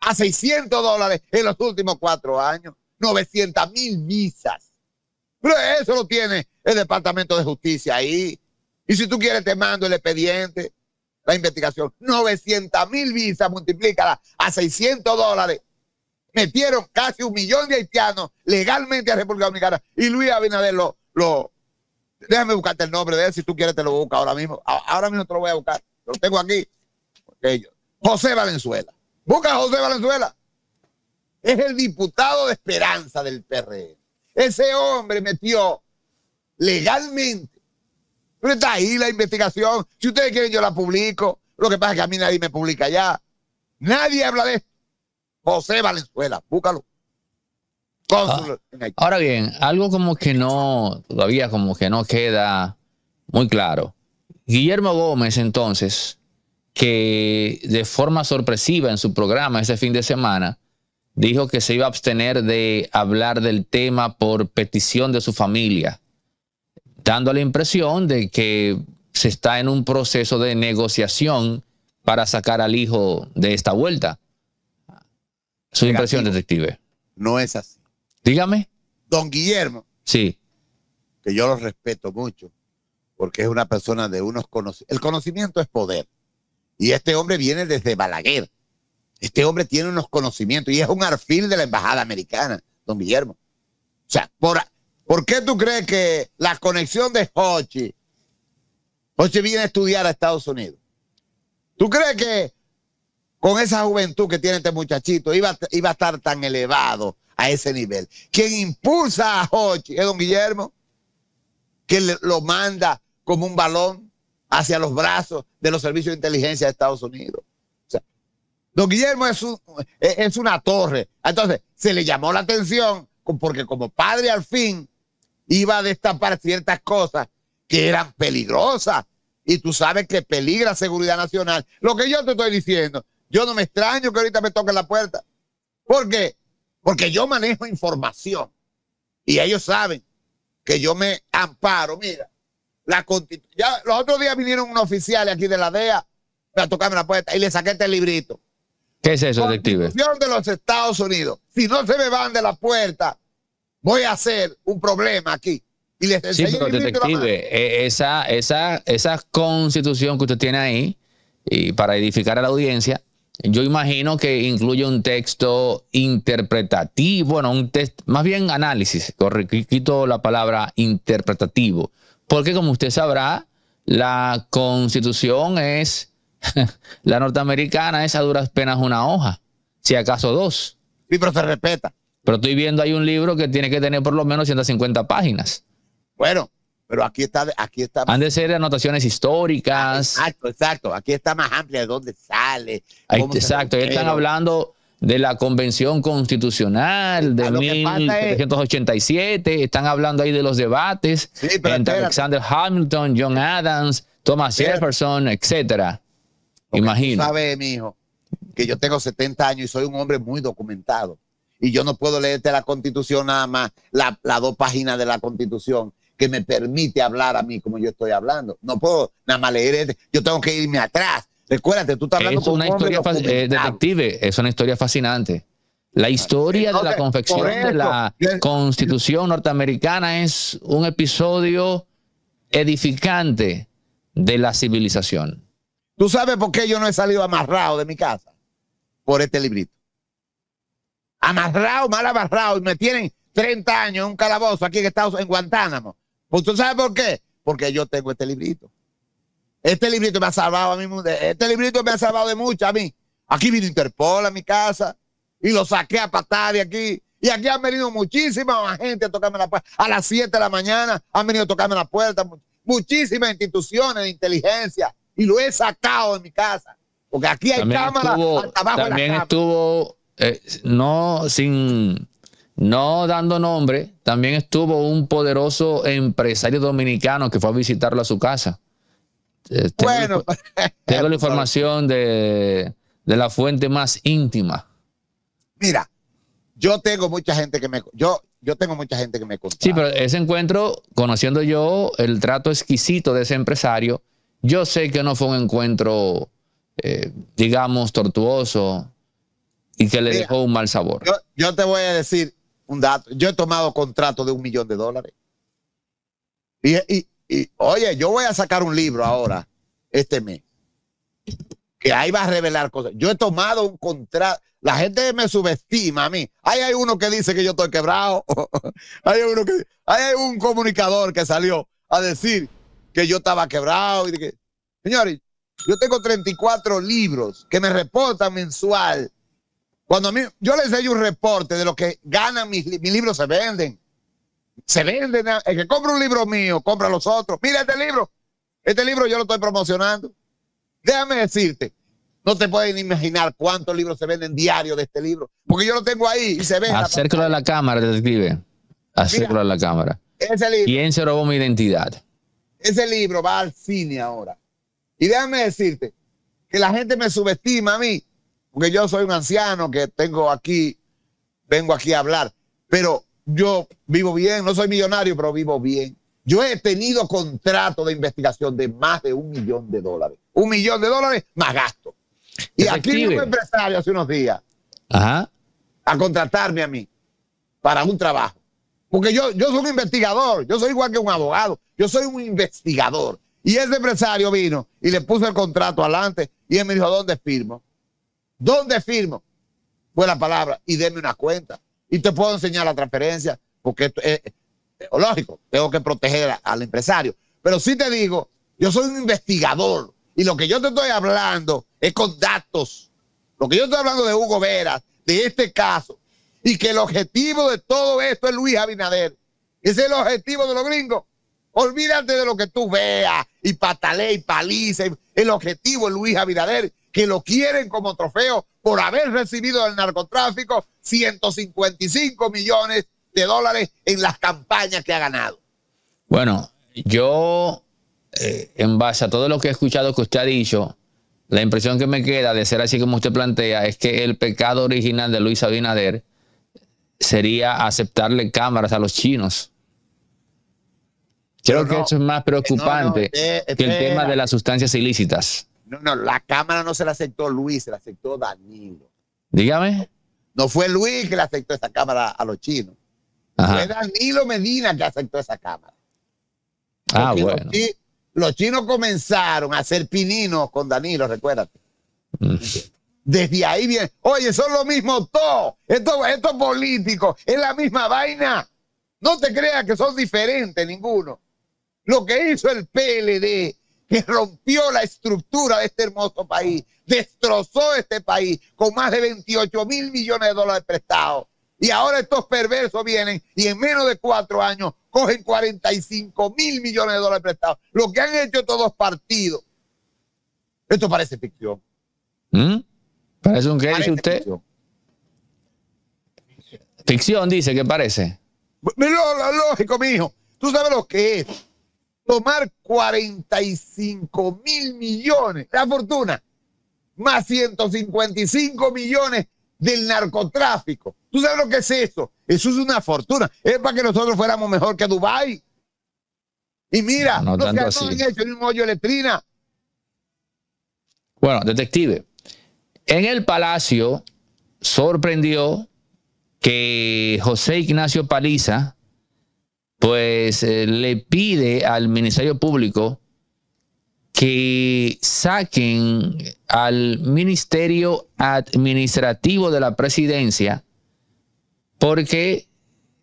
a 600 dólares en los últimos cuatro años. 900 mil visas. Pero eso lo tiene el Departamento de Justicia ahí. Y si tú quieres, te mando el expediente la investigación. 900 mil visas, multiplicadas a 600 dólares. Metieron casi un millón de haitianos legalmente a República Dominicana. Y Luis Abinader lo, lo. Déjame buscarte el nombre de él. Si tú quieres, te lo busco ahora mismo. Ahora mismo te lo voy a buscar. Lo tengo aquí. José Valenzuela. Busca a José Valenzuela. Es el diputado de esperanza del PRM. E. Ese hombre metió legalmente pero está ahí la investigación. Si ustedes quieren, yo la publico. Lo que pasa es que a mí nadie me publica ya. Nadie habla de José Valenzuela, búscalo. Ah, ahora bien, algo como que no, todavía como que no queda muy claro. Guillermo Gómez, entonces, que de forma sorpresiva en su programa ese fin de semana, dijo que se iba a abstener de hablar del tema por petición de su familia dando la impresión de que se está en un proceso de negociación para sacar al hijo de esta vuelta. Su impresión, detective. No es así. Dígame. Don Guillermo. Sí. Que yo lo respeto mucho, porque es una persona de unos conocimientos. El conocimiento es poder. Y este hombre viene desde Balaguer. Este hombre tiene unos conocimientos y es un arfil de la embajada americana, don Guillermo. O sea, por, ¿Por qué tú crees que la conexión de Hochi, Hochi viene a estudiar a Estados Unidos? ¿Tú crees que con esa juventud que tiene este muchachito iba, a estar tan elevado a ese nivel? Quien impulsa a Hochi es don Guillermo, que lo manda como un balón hacia los brazos de los servicios de inteligencia de Estados Unidos. don Guillermo es, es una torre. Entonces, se le llamó la atención porque como padre al fin iba a destapar ciertas cosas que eran peligrosas. Y tú sabes que peligra seguridad nacional. Lo que yo te estoy diciendo, yo no me extraño que ahorita me toquen la puerta. ¿Por qué? Porque yo manejo información. Y ellos saben que yo me amparo. Mira, la ya, los otros días vinieron unos oficiales aquí de la DEA para tocarme la puerta y le saqué este librito. ¿Qué es eso, detective? Constitución de los Estados Unidos. Si no se me van de la puerta, voy a hacer un problema aquí. Y les sí, pero detective, eh, esa, esa, esa constitución que usted tiene ahí, y para edificar a la audiencia, yo imagino que incluye un texto interpretativo, bueno, un texto, más bien análisis, quito la palabra interpretativo, porque como usted sabrá, la constitución es, la norteamericana Esa a duras penas una hoja, si acaso dos. Sí, pero se respeta. Pero estoy viendo hay un libro que tiene que tener por lo menos 150 páginas. Bueno, pero aquí está, aquí está. Han de ser anotaciones históricas. Ah, exacto, exacto. Aquí está más amplia de dónde sale. exacto. están hablando de la Convención Constitucional de 1787. Ah, están hablando ahí de los debates entre Alexander Hamilton, John Adams, Thomas Jefferson, etcétera. Imagino. sabes, mi hijo, que yo tengo 70 años y soy un hombre muy documentado y yo no puedo leerte la constitución nada más, las dos páginas de la constitución que me permite hablar a mí como yo estoy hablando. No puedo nada más leer, este, yo tengo que irme atrás. Recuérdate, tú estás hablando es con una historia eh, detective, es una historia fascinante. La historia de la confección de la Constitución norteamericana es un episodio edificante de la civilización. ¿Tú sabes por qué yo no he salido amarrado de mi casa? Por este librito amarrado, mal amarrado, y me tienen 30 años en un calabozo aquí en Estados en Guantánamo. ¿Pues sabe por qué? Porque yo tengo este librito. Este librito me ha salvado a mí. Este librito me ha salvado de mucho a mí. Aquí vino Interpol a mi casa y lo saqué a patar de aquí. Y aquí han venido muchísima gente a tocarme la puerta. A las 7 de la mañana han venido a tocarme la puerta. Muchísimas instituciones de inteligencia. Y lo he sacado de mi casa. Porque aquí hay cámaras. abajo también de la estuvo eh, no sin no dando nombre, también estuvo un poderoso empresario dominicano que fue a visitarlo a su casa. bueno, eh, tengo, la información de, de, la fuente más íntima. Mira, yo tengo mucha gente que me yo yo tengo mucha gente que me Sí, pero ese encuentro, conociendo yo el trato exquisito de ese empresario, yo sé que no fue un encuentro, eh, digamos, tortuoso, y que le dejó un mal sabor. Yo, te voy a decir un dato. Yo he tomado contrato de un millón de dólares. Y, oye, yo voy a sacar un libro ahora, este mes, que ahí va a revelar cosas. Yo he tomado un contrato. La gente me subestima a mí. Ahí hay uno que dice que yo estoy quebrado. hay uno que, ahí hay un comunicador que salió a decir que yo estaba quebrado. señores, yo tengo 34 libros que me reportan mensual cuando a mí, yo les doy un reporte de lo que ganan mis, libros, se venden. Se venden. Ah, el que compra un libro mío, compra los otros. Mira este libro. Este libro yo lo estoy promocionando. Déjame decirte, no te pueden imaginar cuántos libros se venden diario de este libro. Porque yo lo tengo ahí y se vende. Acércalo a la cámara, describe Acércalo a la cámara. Ese ¿Quién se robó mi identidad? Ese libro va al cine ahora. Y déjame decirte que la gente me subestima a mí porque yo soy un anciano que tengo aquí, vengo aquí a hablar, pero yo vivo bien, no soy millonario, pero vivo bien. Yo he tenido contrato de investigación de más de un millón de dólares. Un millón de dólares más gasto. Y aquí un empresario hace unos días a contratarme a mí para un trabajo. Porque yo, yo soy un investigador, yo soy igual que un abogado, yo soy un investigador. Y ese empresario vino y le puso el contrato adelante y él me dijo, ¿dónde firmo? ¿Dónde firmo? Buena pues palabra y deme una cuenta. Y te puedo enseñar la transferencia, porque es, eh, lógico, tengo que proteger al empresario. Pero sí te digo, yo soy un investigador y lo que yo te estoy hablando es con datos. Lo que yo estoy hablando de Hugo Veras, de este caso, y que el objetivo de todo esto es Luis Abinader. Ese es el objetivo de los gringos. Olvídate de lo que tú veas y patalé y paliza. El objetivo es Luis Abinader que lo quieren como trofeo por haber recibido del narcotráfico 155 millones de dólares en las campañas que ha ganado. Bueno, yo, eh, en base a todo lo que he escuchado que usted ha dicho, la impresión que me queda de ser así como usted plantea es que el pecado original de Luis Abinader sería aceptarle cámaras a los chinos. Creo que eso es más eh, preocupante este, que el este tema de las sustancias ilícitas. No, la Cámara no se la aceptó Luis, se la aceptó Danilo. Dígame. No fue Luis que le aceptó esa Cámara a los chinos. Fue Danilo Medina que aceptó esa Cámara. Ah, bueno. Los, chinos comenzaron a hacer pininos con Danilo, recuérdate. Mm. Desde ahí viene, oye, son lo mismo todos, estos, estos políticos, es la misma vaina. No te creas que son diferentes ninguno. Lo que hizo el PLD que rompió la estructura de este hermoso país, destrozó este país con más de 28 mil millones de dólares prestados. Y ahora estos perversos vienen y en menos de cuatro años cogen 45 mil millones de dólares prestados. Lo que han hecho todos partidos. Esto parece ficción. ¿Mm? ¿Parece un que dice usted? Ficción. dice que parece. Lo, lógico, lógico, hijo. Tú sabes lo que es tomar 45 mil millones, la fortuna, más 155 millones del narcotráfico. ¿Tú sabes lo que es eso? Eso es una fortuna. Es para que nosotros fuéramos mejor que Dubái. Y mira, no, han hecho ni un hoyo letrina. Bueno, detective, en el Palacio sorprendió que José Ignacio Paliza, pues eh, le pide al Ministerio Público que saquen al Ministerio Administrativo de la Presidencia porque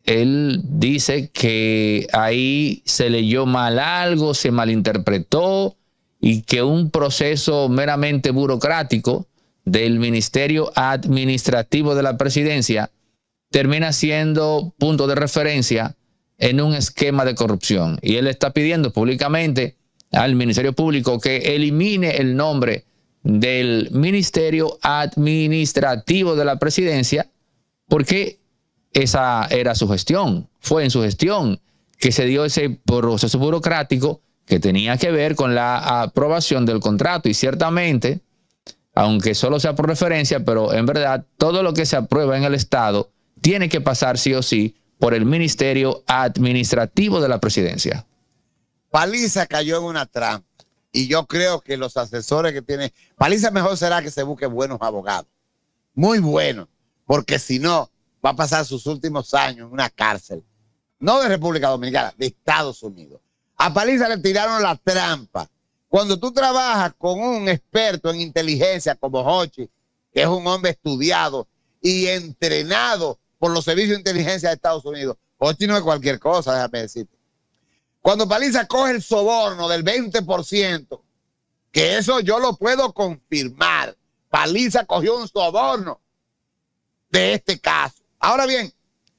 él dice que ahí se leyó mal algo, se malinterpretó y que un proceso meramente burocrático del Ministerio Administrativo de la Presidencia termina siendo punto de referencia en un esquema de corrupción. Y él está pidiendo públicamente al Ministerio Público que elimine el nombre del Ministerio Administrativo de la Presidencia, porque esa era su gestión, fue en su gestión que se dio ese proceso burocrático que tenía que ver con la aprobación del contrato. Y ciertamente, aunque solo sea por referencia, pero en verdad todo lo que se aprueba en el Estado tiene que pasar sí o sí por el Ministerio Administrativo de la Presidencia. Paliza cayó en una trampa y yo creo que los asesores que tiene, Paliza mejor será que se busque buenos abogados, muy buenos, porque si no, va a pasar sus últimos años en una cárcel, no de República Dominicana, de Estados Unidos. A Paliza le tiraron la trampa. Cuando tú trabajas con un experto en inteligencia como Hochi, que es un hombre estudiado y entrenado por los servicios de inteligencia de Estados Unidos. Ochi no es cualquier cosa, déjame decirte. Cuando Paliza coge el soborno del 20%, que eso yo lo puedo confirmar. Paliza cogió un soborno de este caso. Ahora bien,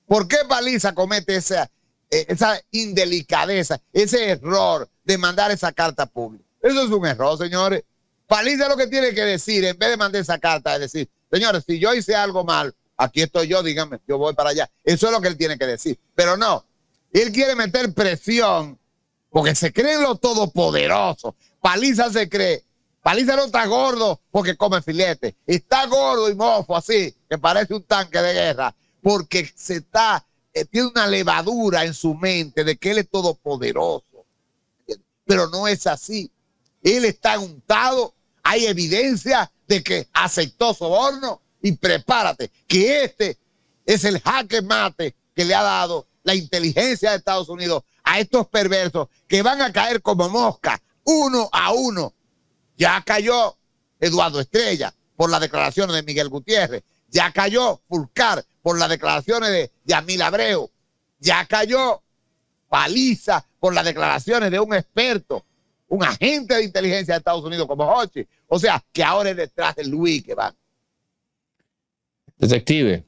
¿por qué Paliza comete esa, eh, esa indelicadeza, ese error de mandar esa carta pública? Eso es un error, señores. Paliza lo que tiene que decir, en vez de mandar esa carta, es decir, señores, si yo hice algo mal, aquí estoy yo, dígame, yo voy para allá. Eso es lo que él tiene que decir. Pero no, él quiere meter presión porque se cree lo todopoderoso. Paliza se cree. Paliza no está gordo porque come filete. Está gordo y mofo así, que parece un tanque de guerra, porque se está, eh, tiene una levadura en su mente de que él es todopoderoso. Pero no es así. Él está untado, hay evidencia de que aceptó soborno, y prepárate, que este es el jaque mate que le ha dado la inteligencia de Estados Unidos a estos perversos que van a caer como mosca, uno a uno. Ya cayó Eduardo Estrella por las declaraciones de Miguel Gutiérrez, ya cayó Fulcar por las declaraciones de Yamil Abreu, ya cayó Paliza por las declaraciones de un experto, un agente de inteligencia de Estados Unidos como Hochi. O sea, que ahora es detrás de Luis que va... Detective,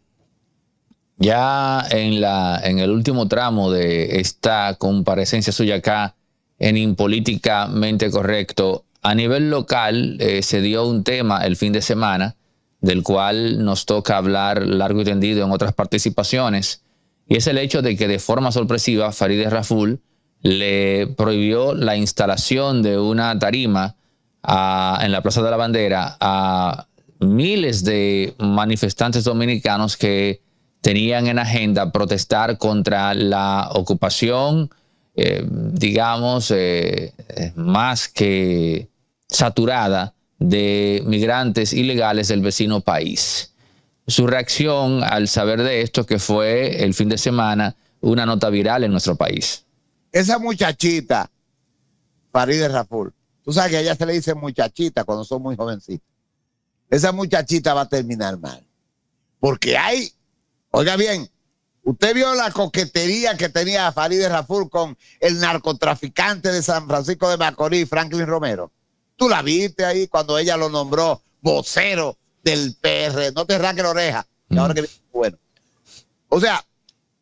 ya en, la, en el último tramo de esta comparecencia suya acá en Impolíticamente Correcto, a nivel local eh, se dio un tema el fin de semana del cual nos toca hablar largo y tendido en otras participaciones, y es el hecho de que de forma sorpresiva Farideh Raful le prohibió la instalación de una tarima ah, en la Plaza de la Bandera a miles de manifestantes dominicanos que tenían en agenda protestar contra la ocupación, eh, digamos, eh, más que saturada de migrantes ilegales del vecino país. Su reacción al saber de esto, que fue el fin de semana, una nota viral en nuestro país. Esa muchachita, de Raful, tú sabes que a ella se le dice muchachita cuando son muy jovencitas esa muchachita va a terminar mal. Porque hay, oiga bien, usted vio la coquetería que tenía Farideh Raful con el narcotraficante de San Francisco de Macorís, Franklin Romero. Tú la viste ahí cuando ella lo nombró vocero del PR. No te arranques la oreja. y Ahora mm. que bueno. O sea,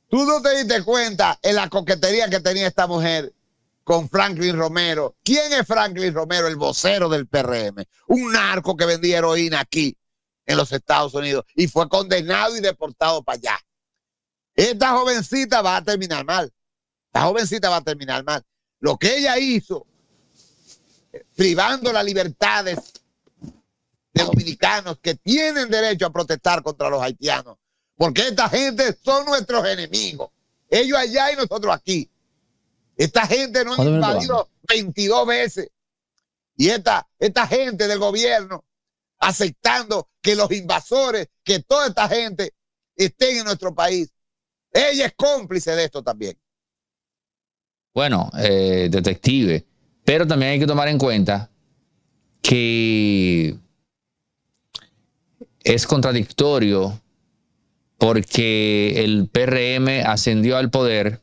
tú no te diste cuenta en la coquetería que tenía esta mujer con Franklin Romero. ¿Quién es Franklin Romero, el vocero del PRM? Un narco que vendía heroína aquí en los Estados Unidos y fue condenado y deportado para allá. Esta jovencita va a terminar mal. La jovencita va a terminar mal. Lo que ella hizo, privando las libertades de dominicanos que tienen derecho a protestar contra los haitianos, porque esta gente son nuestros enemigos. Ellos allá y nosotros aquí. Esta gente no ha invadido 22 veces. Y esta, esta gente del gobierno aceptando que los invasores, que toda esta gente estén en nuestro país. Ella es cómplice de esto también. Bueno, eh, detective, pero también hay que tomar en cuenta que es contradictorio porque el PRM ascendió al poder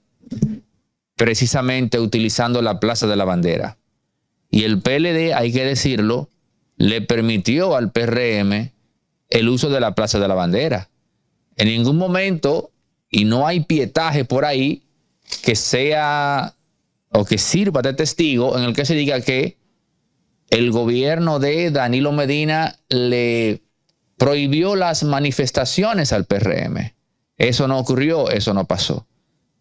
precisamente utilizando la Plaza de la Bandera. Y el PLD, hay que decirlo, le permitió al PRM el uso de la Plaza de la Bandera. En ningún momento, y no hay pietaje por ahí que sea o que sirva de testigo en el que se diga que el gobierno de Danilo Medina le prohibió las manifestaciones al PRM. Eso no ocurrió, eso no pasó.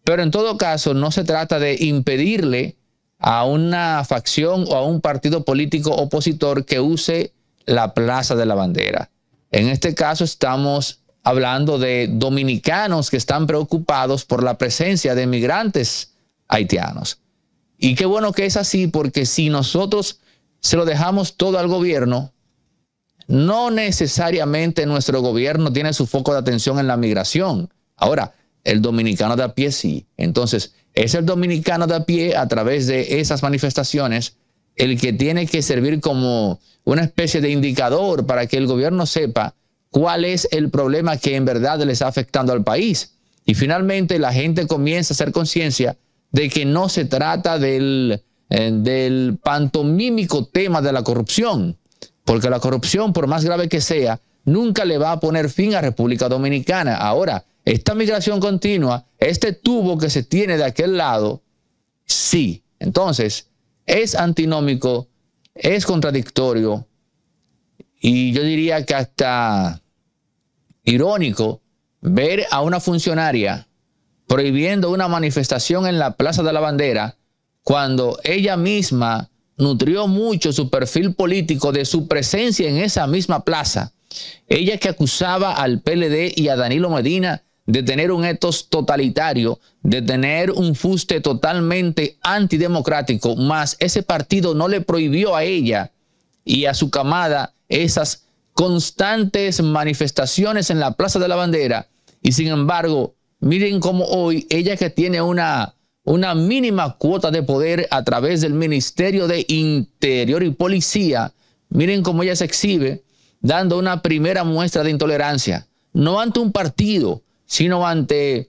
Pero en todo caso, no se trata de impedirle a una facción o a un partido político opositor que use la Plaza de la Bandera. En este caso estamos hablando de dominicanos que están preocupados por la presencia de migrantes haitianos. Y qué bueno que es así, porque si nosotros se lo dejamos todo al gobierno, no necesariamente nuestro gobierno tiene su foco de atención en la migración. Ahora, el dominicano de a pie sí. Entonces, es el dominicano de a pie a través de esas manifestaciones el que tiene que servir como una especie de indicador para que el gobierno sepa cuál es el problema que en verdad le está afectando al país. Y finalmente la gente comienza a hacer conciencia de que no se trata del, eh, del pantomímico tema de la corrupción, porque la corrupción, por más grave que sea, nunca le va a poner fin a República Dominicana. Ahora, esta migración continua, este tubo que se tiene de aquel lado, sí. Entonces, es antinómico, es contradictorio y yo diría que hasta irónico ver a una funcionaria prohibiendo una manifestación en la Plaza de la Bandera cuando ella misma nutrió mucho su perfil político de su presencia en esa misma plaza. Ella que acusaba al PLD y a Danilo Medina de tener un etos totalitario, de tener un fuste totalmente antidemocrático, más ese partido no le prohibió a ella y a su camada esas constantes manifestaciones en la Plaza de la Bandera. Y sin embargo, miren cómo hoy ella que tiene una, una mínima cuota de poder a través del Ministerio de Interior y Policía, miren cómo ella se exhibe dando una primera muestra de intolerancia, no ante un partido, sino ante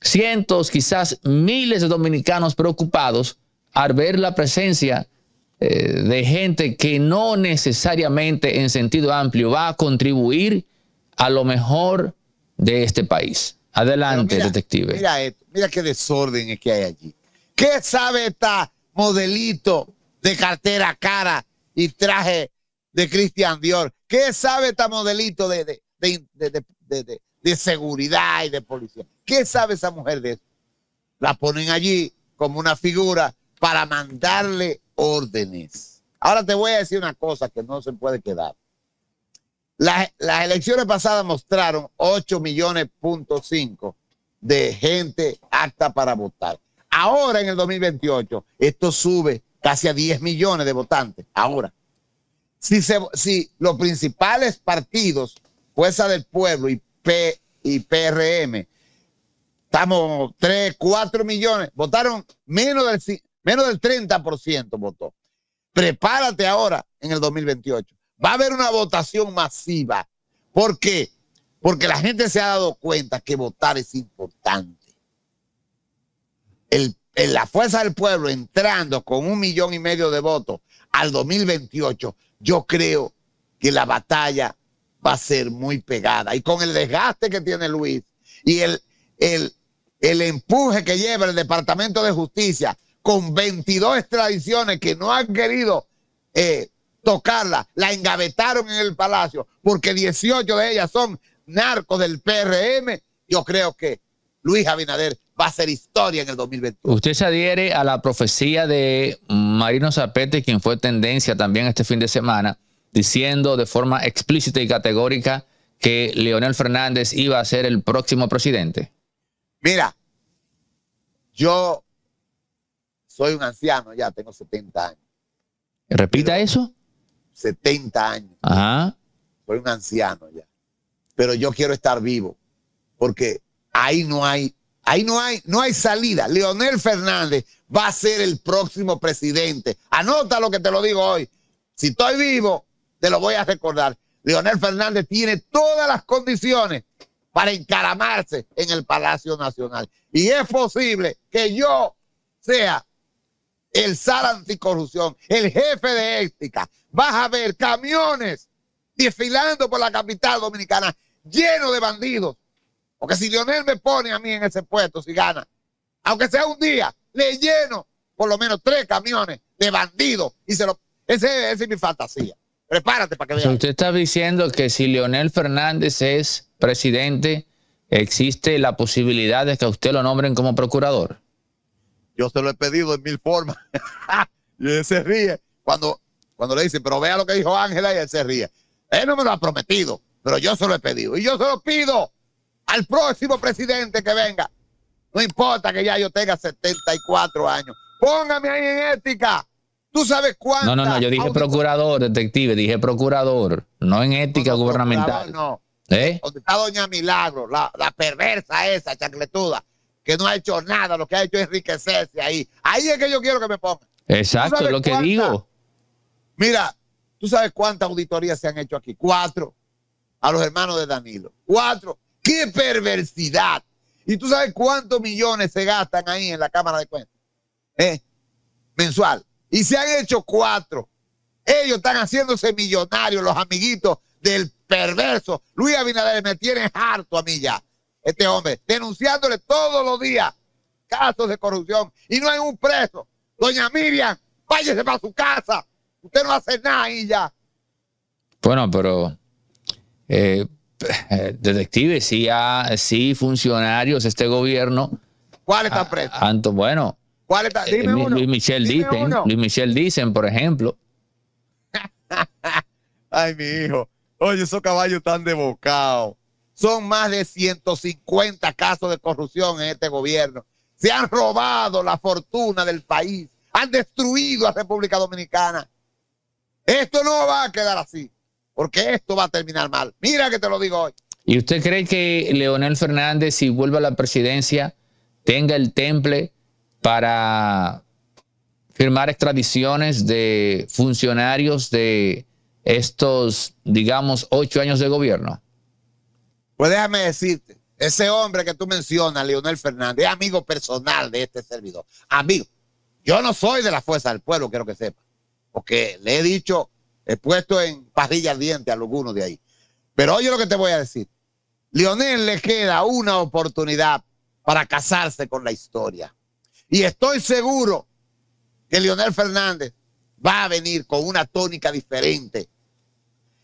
cientos, quizás miles de dominicanos preocupados al ver la presencia eh, de gente que no necesariamente en sentido amplio va a contribuir a lo mejor de este país. Adelante, detective. Mira esto, mira qué desorden es que hay allí. ¿Qué sabe esta modelito de cartera cara y traje de Cristian Dior? ¿Qué sabe esta modelito de de seguridad y de policía. ¿Qué sabe esa mujer de eso? La ponen allí como una figura para mandarle órdenes. Ahora te voy a decir una cosa que no se puede quedar. Las, elecciones pasadas mostraron 8 millones de gente apta para votar. Ahora en el 2028 esto sube casi a 10 millones de votantes. Ahora, si, se, si los principales partidos, Fuerza del Pueblo y y PRM. Estamos 3, 4 millones. Votaron menos del, menos del 30% votó. Prepárate ahora en el 2028. Va a haber una votación masiva. ¿Por qué? Porque la gente se ha dado cuenta que votar es importante. El, la fuerza del pueblo entrando con un millón y medio de votos al 2028, yo creo que la batalla va a ser muy pegada. Y con el desgaste que tiene Luis y el, el, empuje que lleva el Departamento de Justicia con 22 tradiciones que no han querido eh, tocarla, la engavetaron en el Palacio, porque 18 de ellas son narcos del PRM, yo creo que Luis Abinader va a ser historia en el 2021. Usted se adhiere a la profecía de Marino Zapete, quien fue tendencia también este fin de semana, diciendo de forma explícita y categórica que Leonel Fernández iba a ser el próximo presidente? Mira, yo soy un anciano ya, tengo 70 años. ¿Repita eso? 70 años. Ajá. Soy un anciano ya. Pero yo quiero estar vivo, porque ahí no hay, ahí no hay, no hay salida. Leonel Fernández va a ser el próximo presidente. Anota lo que te lo digo hoy. Si estoy vivo, te lo voy a recordar. Leonel Fernández tiene todas las condiciones para encaramarse en el Palacio Nacional. Y es posible que yo sea el sal anticorrupción, el jefe de ética. Vas a ver camiones desfilando por la capital dominicana lleno de bandidos. Porque si Leonel me pone a mí en ese puesto, si gana, aunque sea un día, le lleno por lo menos tres camiones de bandidos y se lo... Ese, esa es mi fantasía. Prepárate para que veas. Usted está diciendo que si Leonel Fernández es presidente, existe la posibilidad de que a usted lo nombren como procurador. Yo se lo he pedido en mil formas. y él se ríe cuando, cuando le dicen, pero vea lo que dijo Ángela y él se ríe. Él no me lo ha prometido, pero yo se lo he pedido. Y yo se lo pido al próximo presidente que venga. No importa que ya yo tenga 74 años. Póngame ahí en ética. ¿Tú sabes cuánto? No, no, no, yo dije procurador, detective, dije procurador, no en ética gubernamental. No, ¿Eh? Donde está Doña Milagro, la, perversa esa, chacletuda, que no ha hecho nada, lo que ha hecho es enriquecerse ahí. Ahí es que yo quiero que me ponga. Exacto, es lo que digo. Mira, tú sabes cuántas auditorías se han hecho aquí. Cuatro a los hermanos de Danilo. Cuatro. ¡Qué perversidad! Y tú sabes cuántos millones se gastan ahí en la Cámara de Cuentas. ¿Eh? Mensual y se han hecho cuatro. Ellos están haciéndose millonarios, los amiguitos del perverso. Luis Abinader me tiene harto a mí ya, este hombre, denunciándole todos los días casos de corrupción y no hay un preso. Doña Miriam, váyase para su casa. Usted no hace nada ahí ya. Bueno, pero eh, detectives, sí, funcionarios, este gobierno. ¿Cuál está preso? bueno, ¿Cuál eh, Dime uno. Luis Michel Dicen, por ejemplo. Ay, mi hijo. Oye, esos caballos están debocados. Son más de 150 casos de corrupción en este gobierno. Se han robado la fortuna del país. Han destruido a República Dominicana. Esto no va a quedar así, porque esto va a terminar mal. Mira que te lo digo hoy. ¿Y usted cree que Leonel Fernández, si vuelve a la presidencia, tenga el temple para firmar extradiciones de funcionarios de estos, digamos, ocho años de gobierno? Pues déjame decirte, ese hombre que tú mencionas, Leonel Fernández, es amigo personal de este servidor. Amigo. Yo no soy de la fuerza del pueblo, quiero que sepa. Porque le he dicho, he puesto en parrilla ardiente a algunos de ahí. Pero oye lo que te voy a decir. Leonel le queda una oportunidad para casarse con la historia. Y estoy seguro que Leonel Fernández va a venir con una tónica diferente.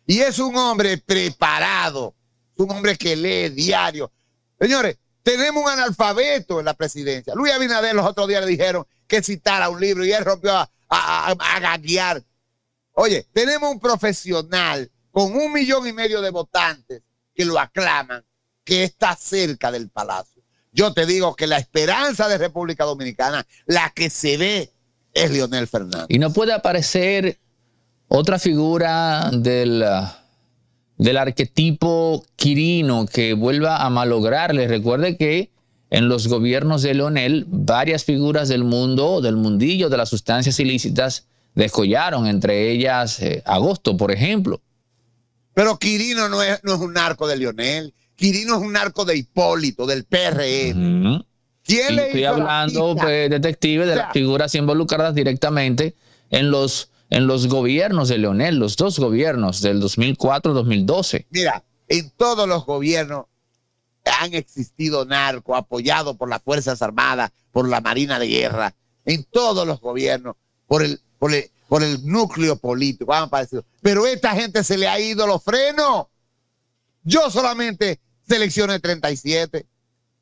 Y es un hombre preparado, un hombre que lee diario. Señores, tenemos un analfabeto en la presidencia. Luis Abinader los otros días le dijeron que citara un libro y él rompió a, a gaguear. Oye, tenemos un profesional con un millón y medio de votantes que lo aclaman, que está cerca del palacio. Yo te digo que la esperanza de República Dominicana, la que se ve, es Lionel Fernández. Y no puede aparecer otra figura del, del arquetipo Quirino que vuelva a malograrle. Recuerde que en los gobiernos de Lionel, varias figuras del mundo, del mundillo de las sustancias ilícitas, descollaron, entre ellas eh, Agosto, por ejemplo. Pero Quirino no es, no es un arco de Lionel. Quirino es un narco de Hipólito, del PRM. E. estoy hablando, pues, detective, de las figuras involucradas directamente en los, en los gobiernos de Leonel, los dos gobiernos del 2004-2012. Mira, en todos los gobiernos han existido narcos apoyados por las Fuerzas Armadas, por la Marina de Guerra, en todos los gobiernos, por el, por el, núcleo político, Pero a esta gente se le ha ido los frenos. Yo solamente Selecciones 37.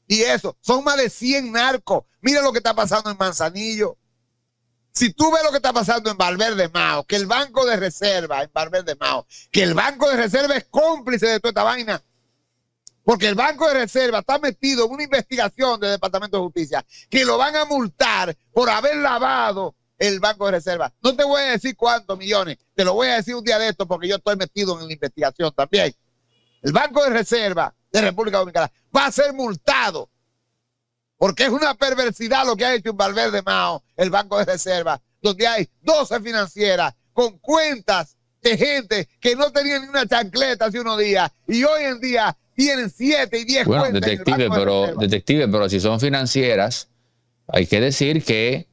Y eso, son más de 100 narcos. Mira lo que está pasando en Manzanillo. Si tú ves lo que está pasando en Valverde Mao, que el Banco de Reserva, en Valverde Mao, que el Banco de Reserva es cómplice de toda esta vaina, porque el Banco de Reserva está metido en una investigación del Departamento de Justicia, que lo van a multar por haber lavado el Banco de Reserva. No te voy a decir cuántos millones, te lo voy a decir un día de esto porque yo estoy metido en la investigación también. El Banco de Reserva de República Dominicana, va a ser multado. Porque es una perversidad lo que ha hecho en Valverde Mao, el Banco de Reserva, donde hay 12 financieras con cuentas de gente que no tenía ni una chancleta hace unos días y hoy en día tienen 7 y 10 bueno, cuentas. Detective, pero, detective, pero si son financieras, hay que decir que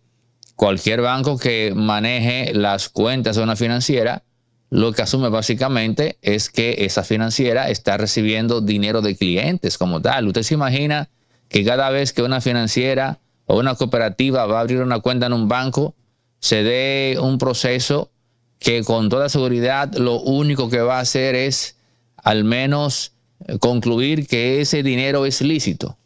cualquier banco que maneje las cuentas de una financiera lo que asume básicamente es que esa financiera está recibiendo dinero de clientes como tal. Usted se imagina que cada vez que una financiera o una cooperativa va a abrir una cuenta en un banco, se dé un proceso que con toda seguridad lo único que va a hacer es al menos concluir que ese dinero es lícito.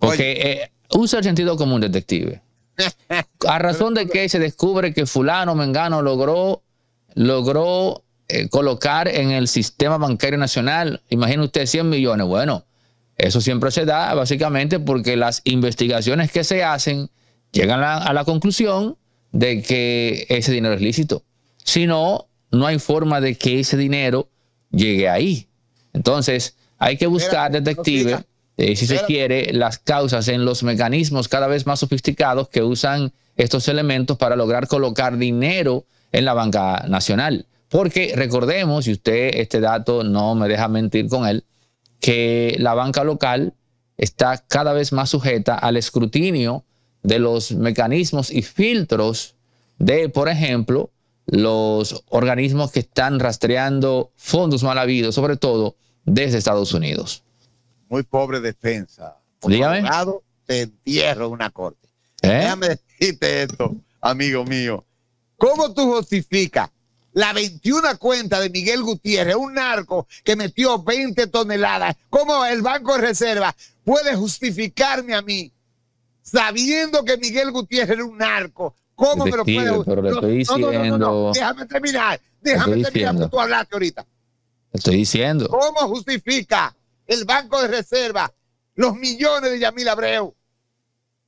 Porque eh, usa el sentido común, detective. A razón de que se descubre que fulano, mengano, logró logró eh, colocar en el sistema bancario nacional, imagina usted 100 millones, bueno, eso siempre se da básicamente porque las investigaciones que se hacen llegan a, la conclusión de que ese dinero es lícito. Si no, no hay forma de que ese dinero llegue ahí. Entonces, hay que buscar, detectives, eh, si se quiere, las causas en los mecanismos cada vez más sofisticados que usan estos elementos para lograr colocar dinero en la banca nacional. Porque recordemos, y usted este dato no me deja mentir con él, que la banca local está cada vez más sujeta al escrutinio de los mecanismos y filtros de, por ejemplo, los organismos que están rastreando fondos mal habidos, sobre todo desde Estados Unidos. Muy pobre defensa. Como Dígame. Abogado, te entierro una corte. ¿Eh? Déjame decirte esto, amigo mío. ¿Cómo tú justificas la 21 cuenta de Miguel Gutiérrez, un narco que metió 20 toneladas? ¿Cómo el Banco de Reserva puede justificarme a mí sabiendo que Miguel Gutiérrez era un narco? ¿Cómo me lo puede justificar? no, no, no, Déjame terminar. Déjame terminar porque tú hablaste ahorita. Estoy diciendo. ¿Cómo justifica el Banco de Reserva los millones de Yamil Abreu?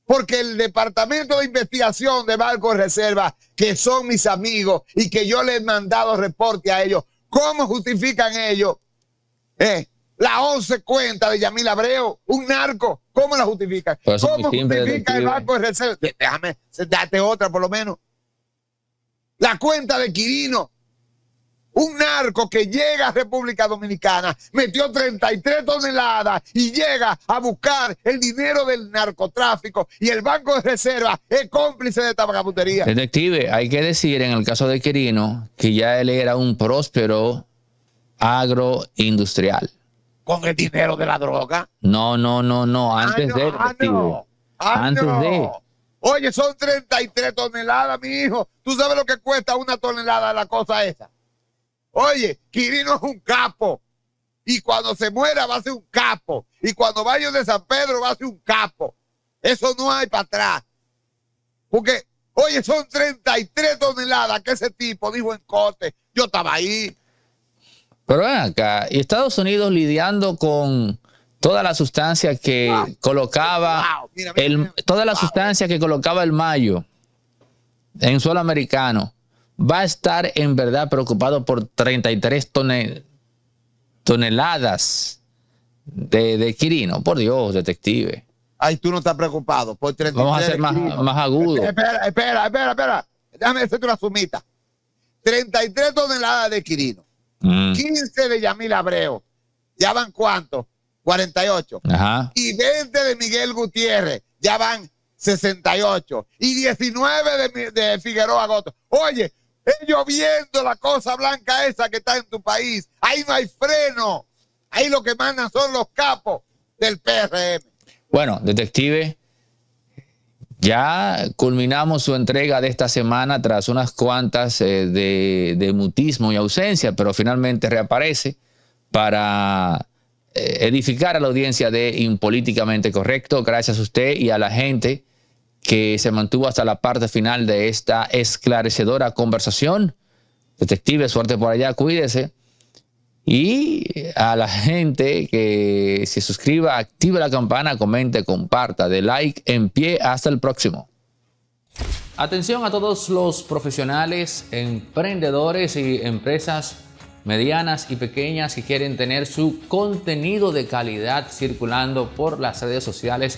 porque el Departamento de Investigación de Banco de Reserva, que son mis amigos y que yo les he mandado reporte a ellos, ¿cómo justifican ellos eh, la 11 cuenta de Yamil Abreu, un narco? ¿Cómo la justifican? Pues ¿Cómo justifica el Banco de Reserva? Déjame, date otra por lo menos. La cuenta de Quirino, un narco que llega a República Dominicana, metió 33 toneladas y llega a buscar el dinero del narcotráfico y el Banco de Reserva es cómplice de esta vagabundería. Detective, hay que decir en el caso de Quirino que ya él era un próspero agroindustrial. ¿Con el dinero de la droga? No, no, no, no, ah, antes de... Ah, ah, antes de... Oye, son 33 toneladas, mi hijo. ¿Tú sabes lo que cuesta una tonelada la cosa esa? Oye, Quirino es un capo. Y cuando se muera va a ser un capo. Y cuando vaya de San Pedro va a ser un capo. Eso no hay para atrás. Porque, oye, son 33 toneladas que ese tipo dijo en corte. Yo estaba ahí. Pero ven acá, y Estados Unidos lidiando con toda la sustancia que colocaba toda la sustancia que colocaba el mayo en suelo americano va a estar en verdad preocupado por 33 toneladas de, Quirino. Por Dios, detective. Ay, tú no estás preocupado por 33 Vamos a ser más, agudos. Espera, espera, espera, espera. Déjame hacerte una sumita. 33 toneladas de Quirino. 15 mm. de Yamil Abreu. ¿Ya van cuántos? 48. Ajá. Y 20 de Miguel Gutiérrez. Ya van 68. Y 19 de, de Figueroa Goto. Oye, ellos lloviendo la cosa blanca esa que está en tu país. Ahí no hay freno. Ahí lo que mandan son los capos del PRM. Bueno, detective, ya culminamos su entrega de esta semana tras unas cuantas eh, de, mutismo y ausencia, pero finalmente reaparece para eh, edificar a la audiencia de Impolíticamente Correcto. Gracias a usted y a la gente que se mantuvo hasta la parte final de esta esclarecedora conversación. Detective, suerte por allá, cuídese. Y a la gente que se suscriba, active la campana, comente, comparta, de like en pie. Hasta el próximo. Atención a todos los profesionales, emprendedores y empresas medianas y pequeñas que quieren tener su contenido de calidad circulando por las redes sociales